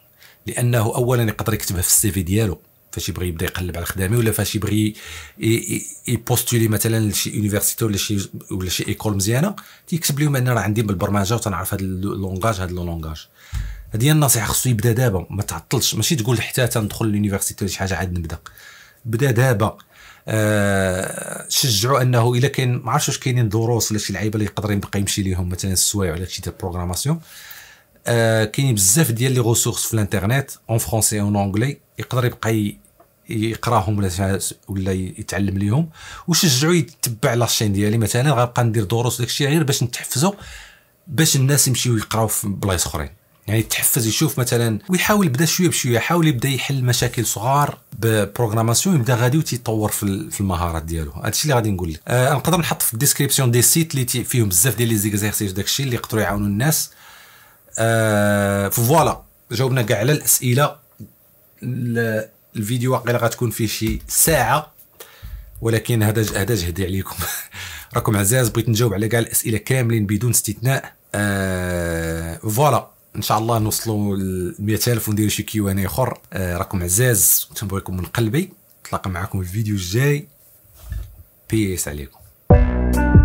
لانه اولا يقدر يكتبها في السيفي ديالو فاش يبغي يبدا يقلب على خدامي ولا فاش يبغي يبوستولي مثلا لشي يونيفرسيتي ولا شي ولا شي ايكول مزيانه تيكتب لهم انا راه عندي بالبرمجه وتنعرف هذا اللونغاج هذا اللونغاج هذه النصيحه خصو يبدا دابا ما تعطلش ماشي تقول حتى تندخل لونيفرسيتي ولا شي حاجه عاد نبدا بدا دابا آه، شجعوا انه الا كاين ما عرفتش واش كاينين دروس ولا شي لعيبه اللي يقدر يبقى يمشي ليهم مثلا السوايع ولا شي ديال البروغراماسيون آه، كاينين بزاف ديال لي ريسورس في الانترنيت اون فرونسي اون اونغلي يقدر يبقى يقراهم ولا ولا يتعلم ليهم وشجعوا يتبع لاشين ديالي مثلا غنبقى ندير دروس داكشي غير باش نتحفزوا باش الناس يمشيو يقراو في بلايص اخرين يعني تحفز يشوف مثلا ويحاول بدا شويه بشويه يحاول يبدا يحل مشاكل صغار ببروغراماسيون يبدا غادي وتيطور في المهارات ديالو هادشي اللي غادي نقول لك آه نقدر نحط في الديسكريبسيون دي سيت اللي فيهم بزاف ديال لي زيكزيرسيس داكشي اللي يقدروا يعاونوا الناس آه فوالا جاوبنا كاع على الاسئله الفيديو واقيلا غتكون فيه شي ساعه ولكن هذا هذا جهدي عليكم [LAUGHS] راكم عزاز بغيت نجاوب على كاع الاسئله كاملين بدون استثناء آه فوالا ان شاء الله نوصلوا ل 100000 ونديروا شي كيو ان اخر آه، راكم عزاز تنبغي لكم من قلبي نتلاقى معكم في الفيديو الجاي بيس عليكم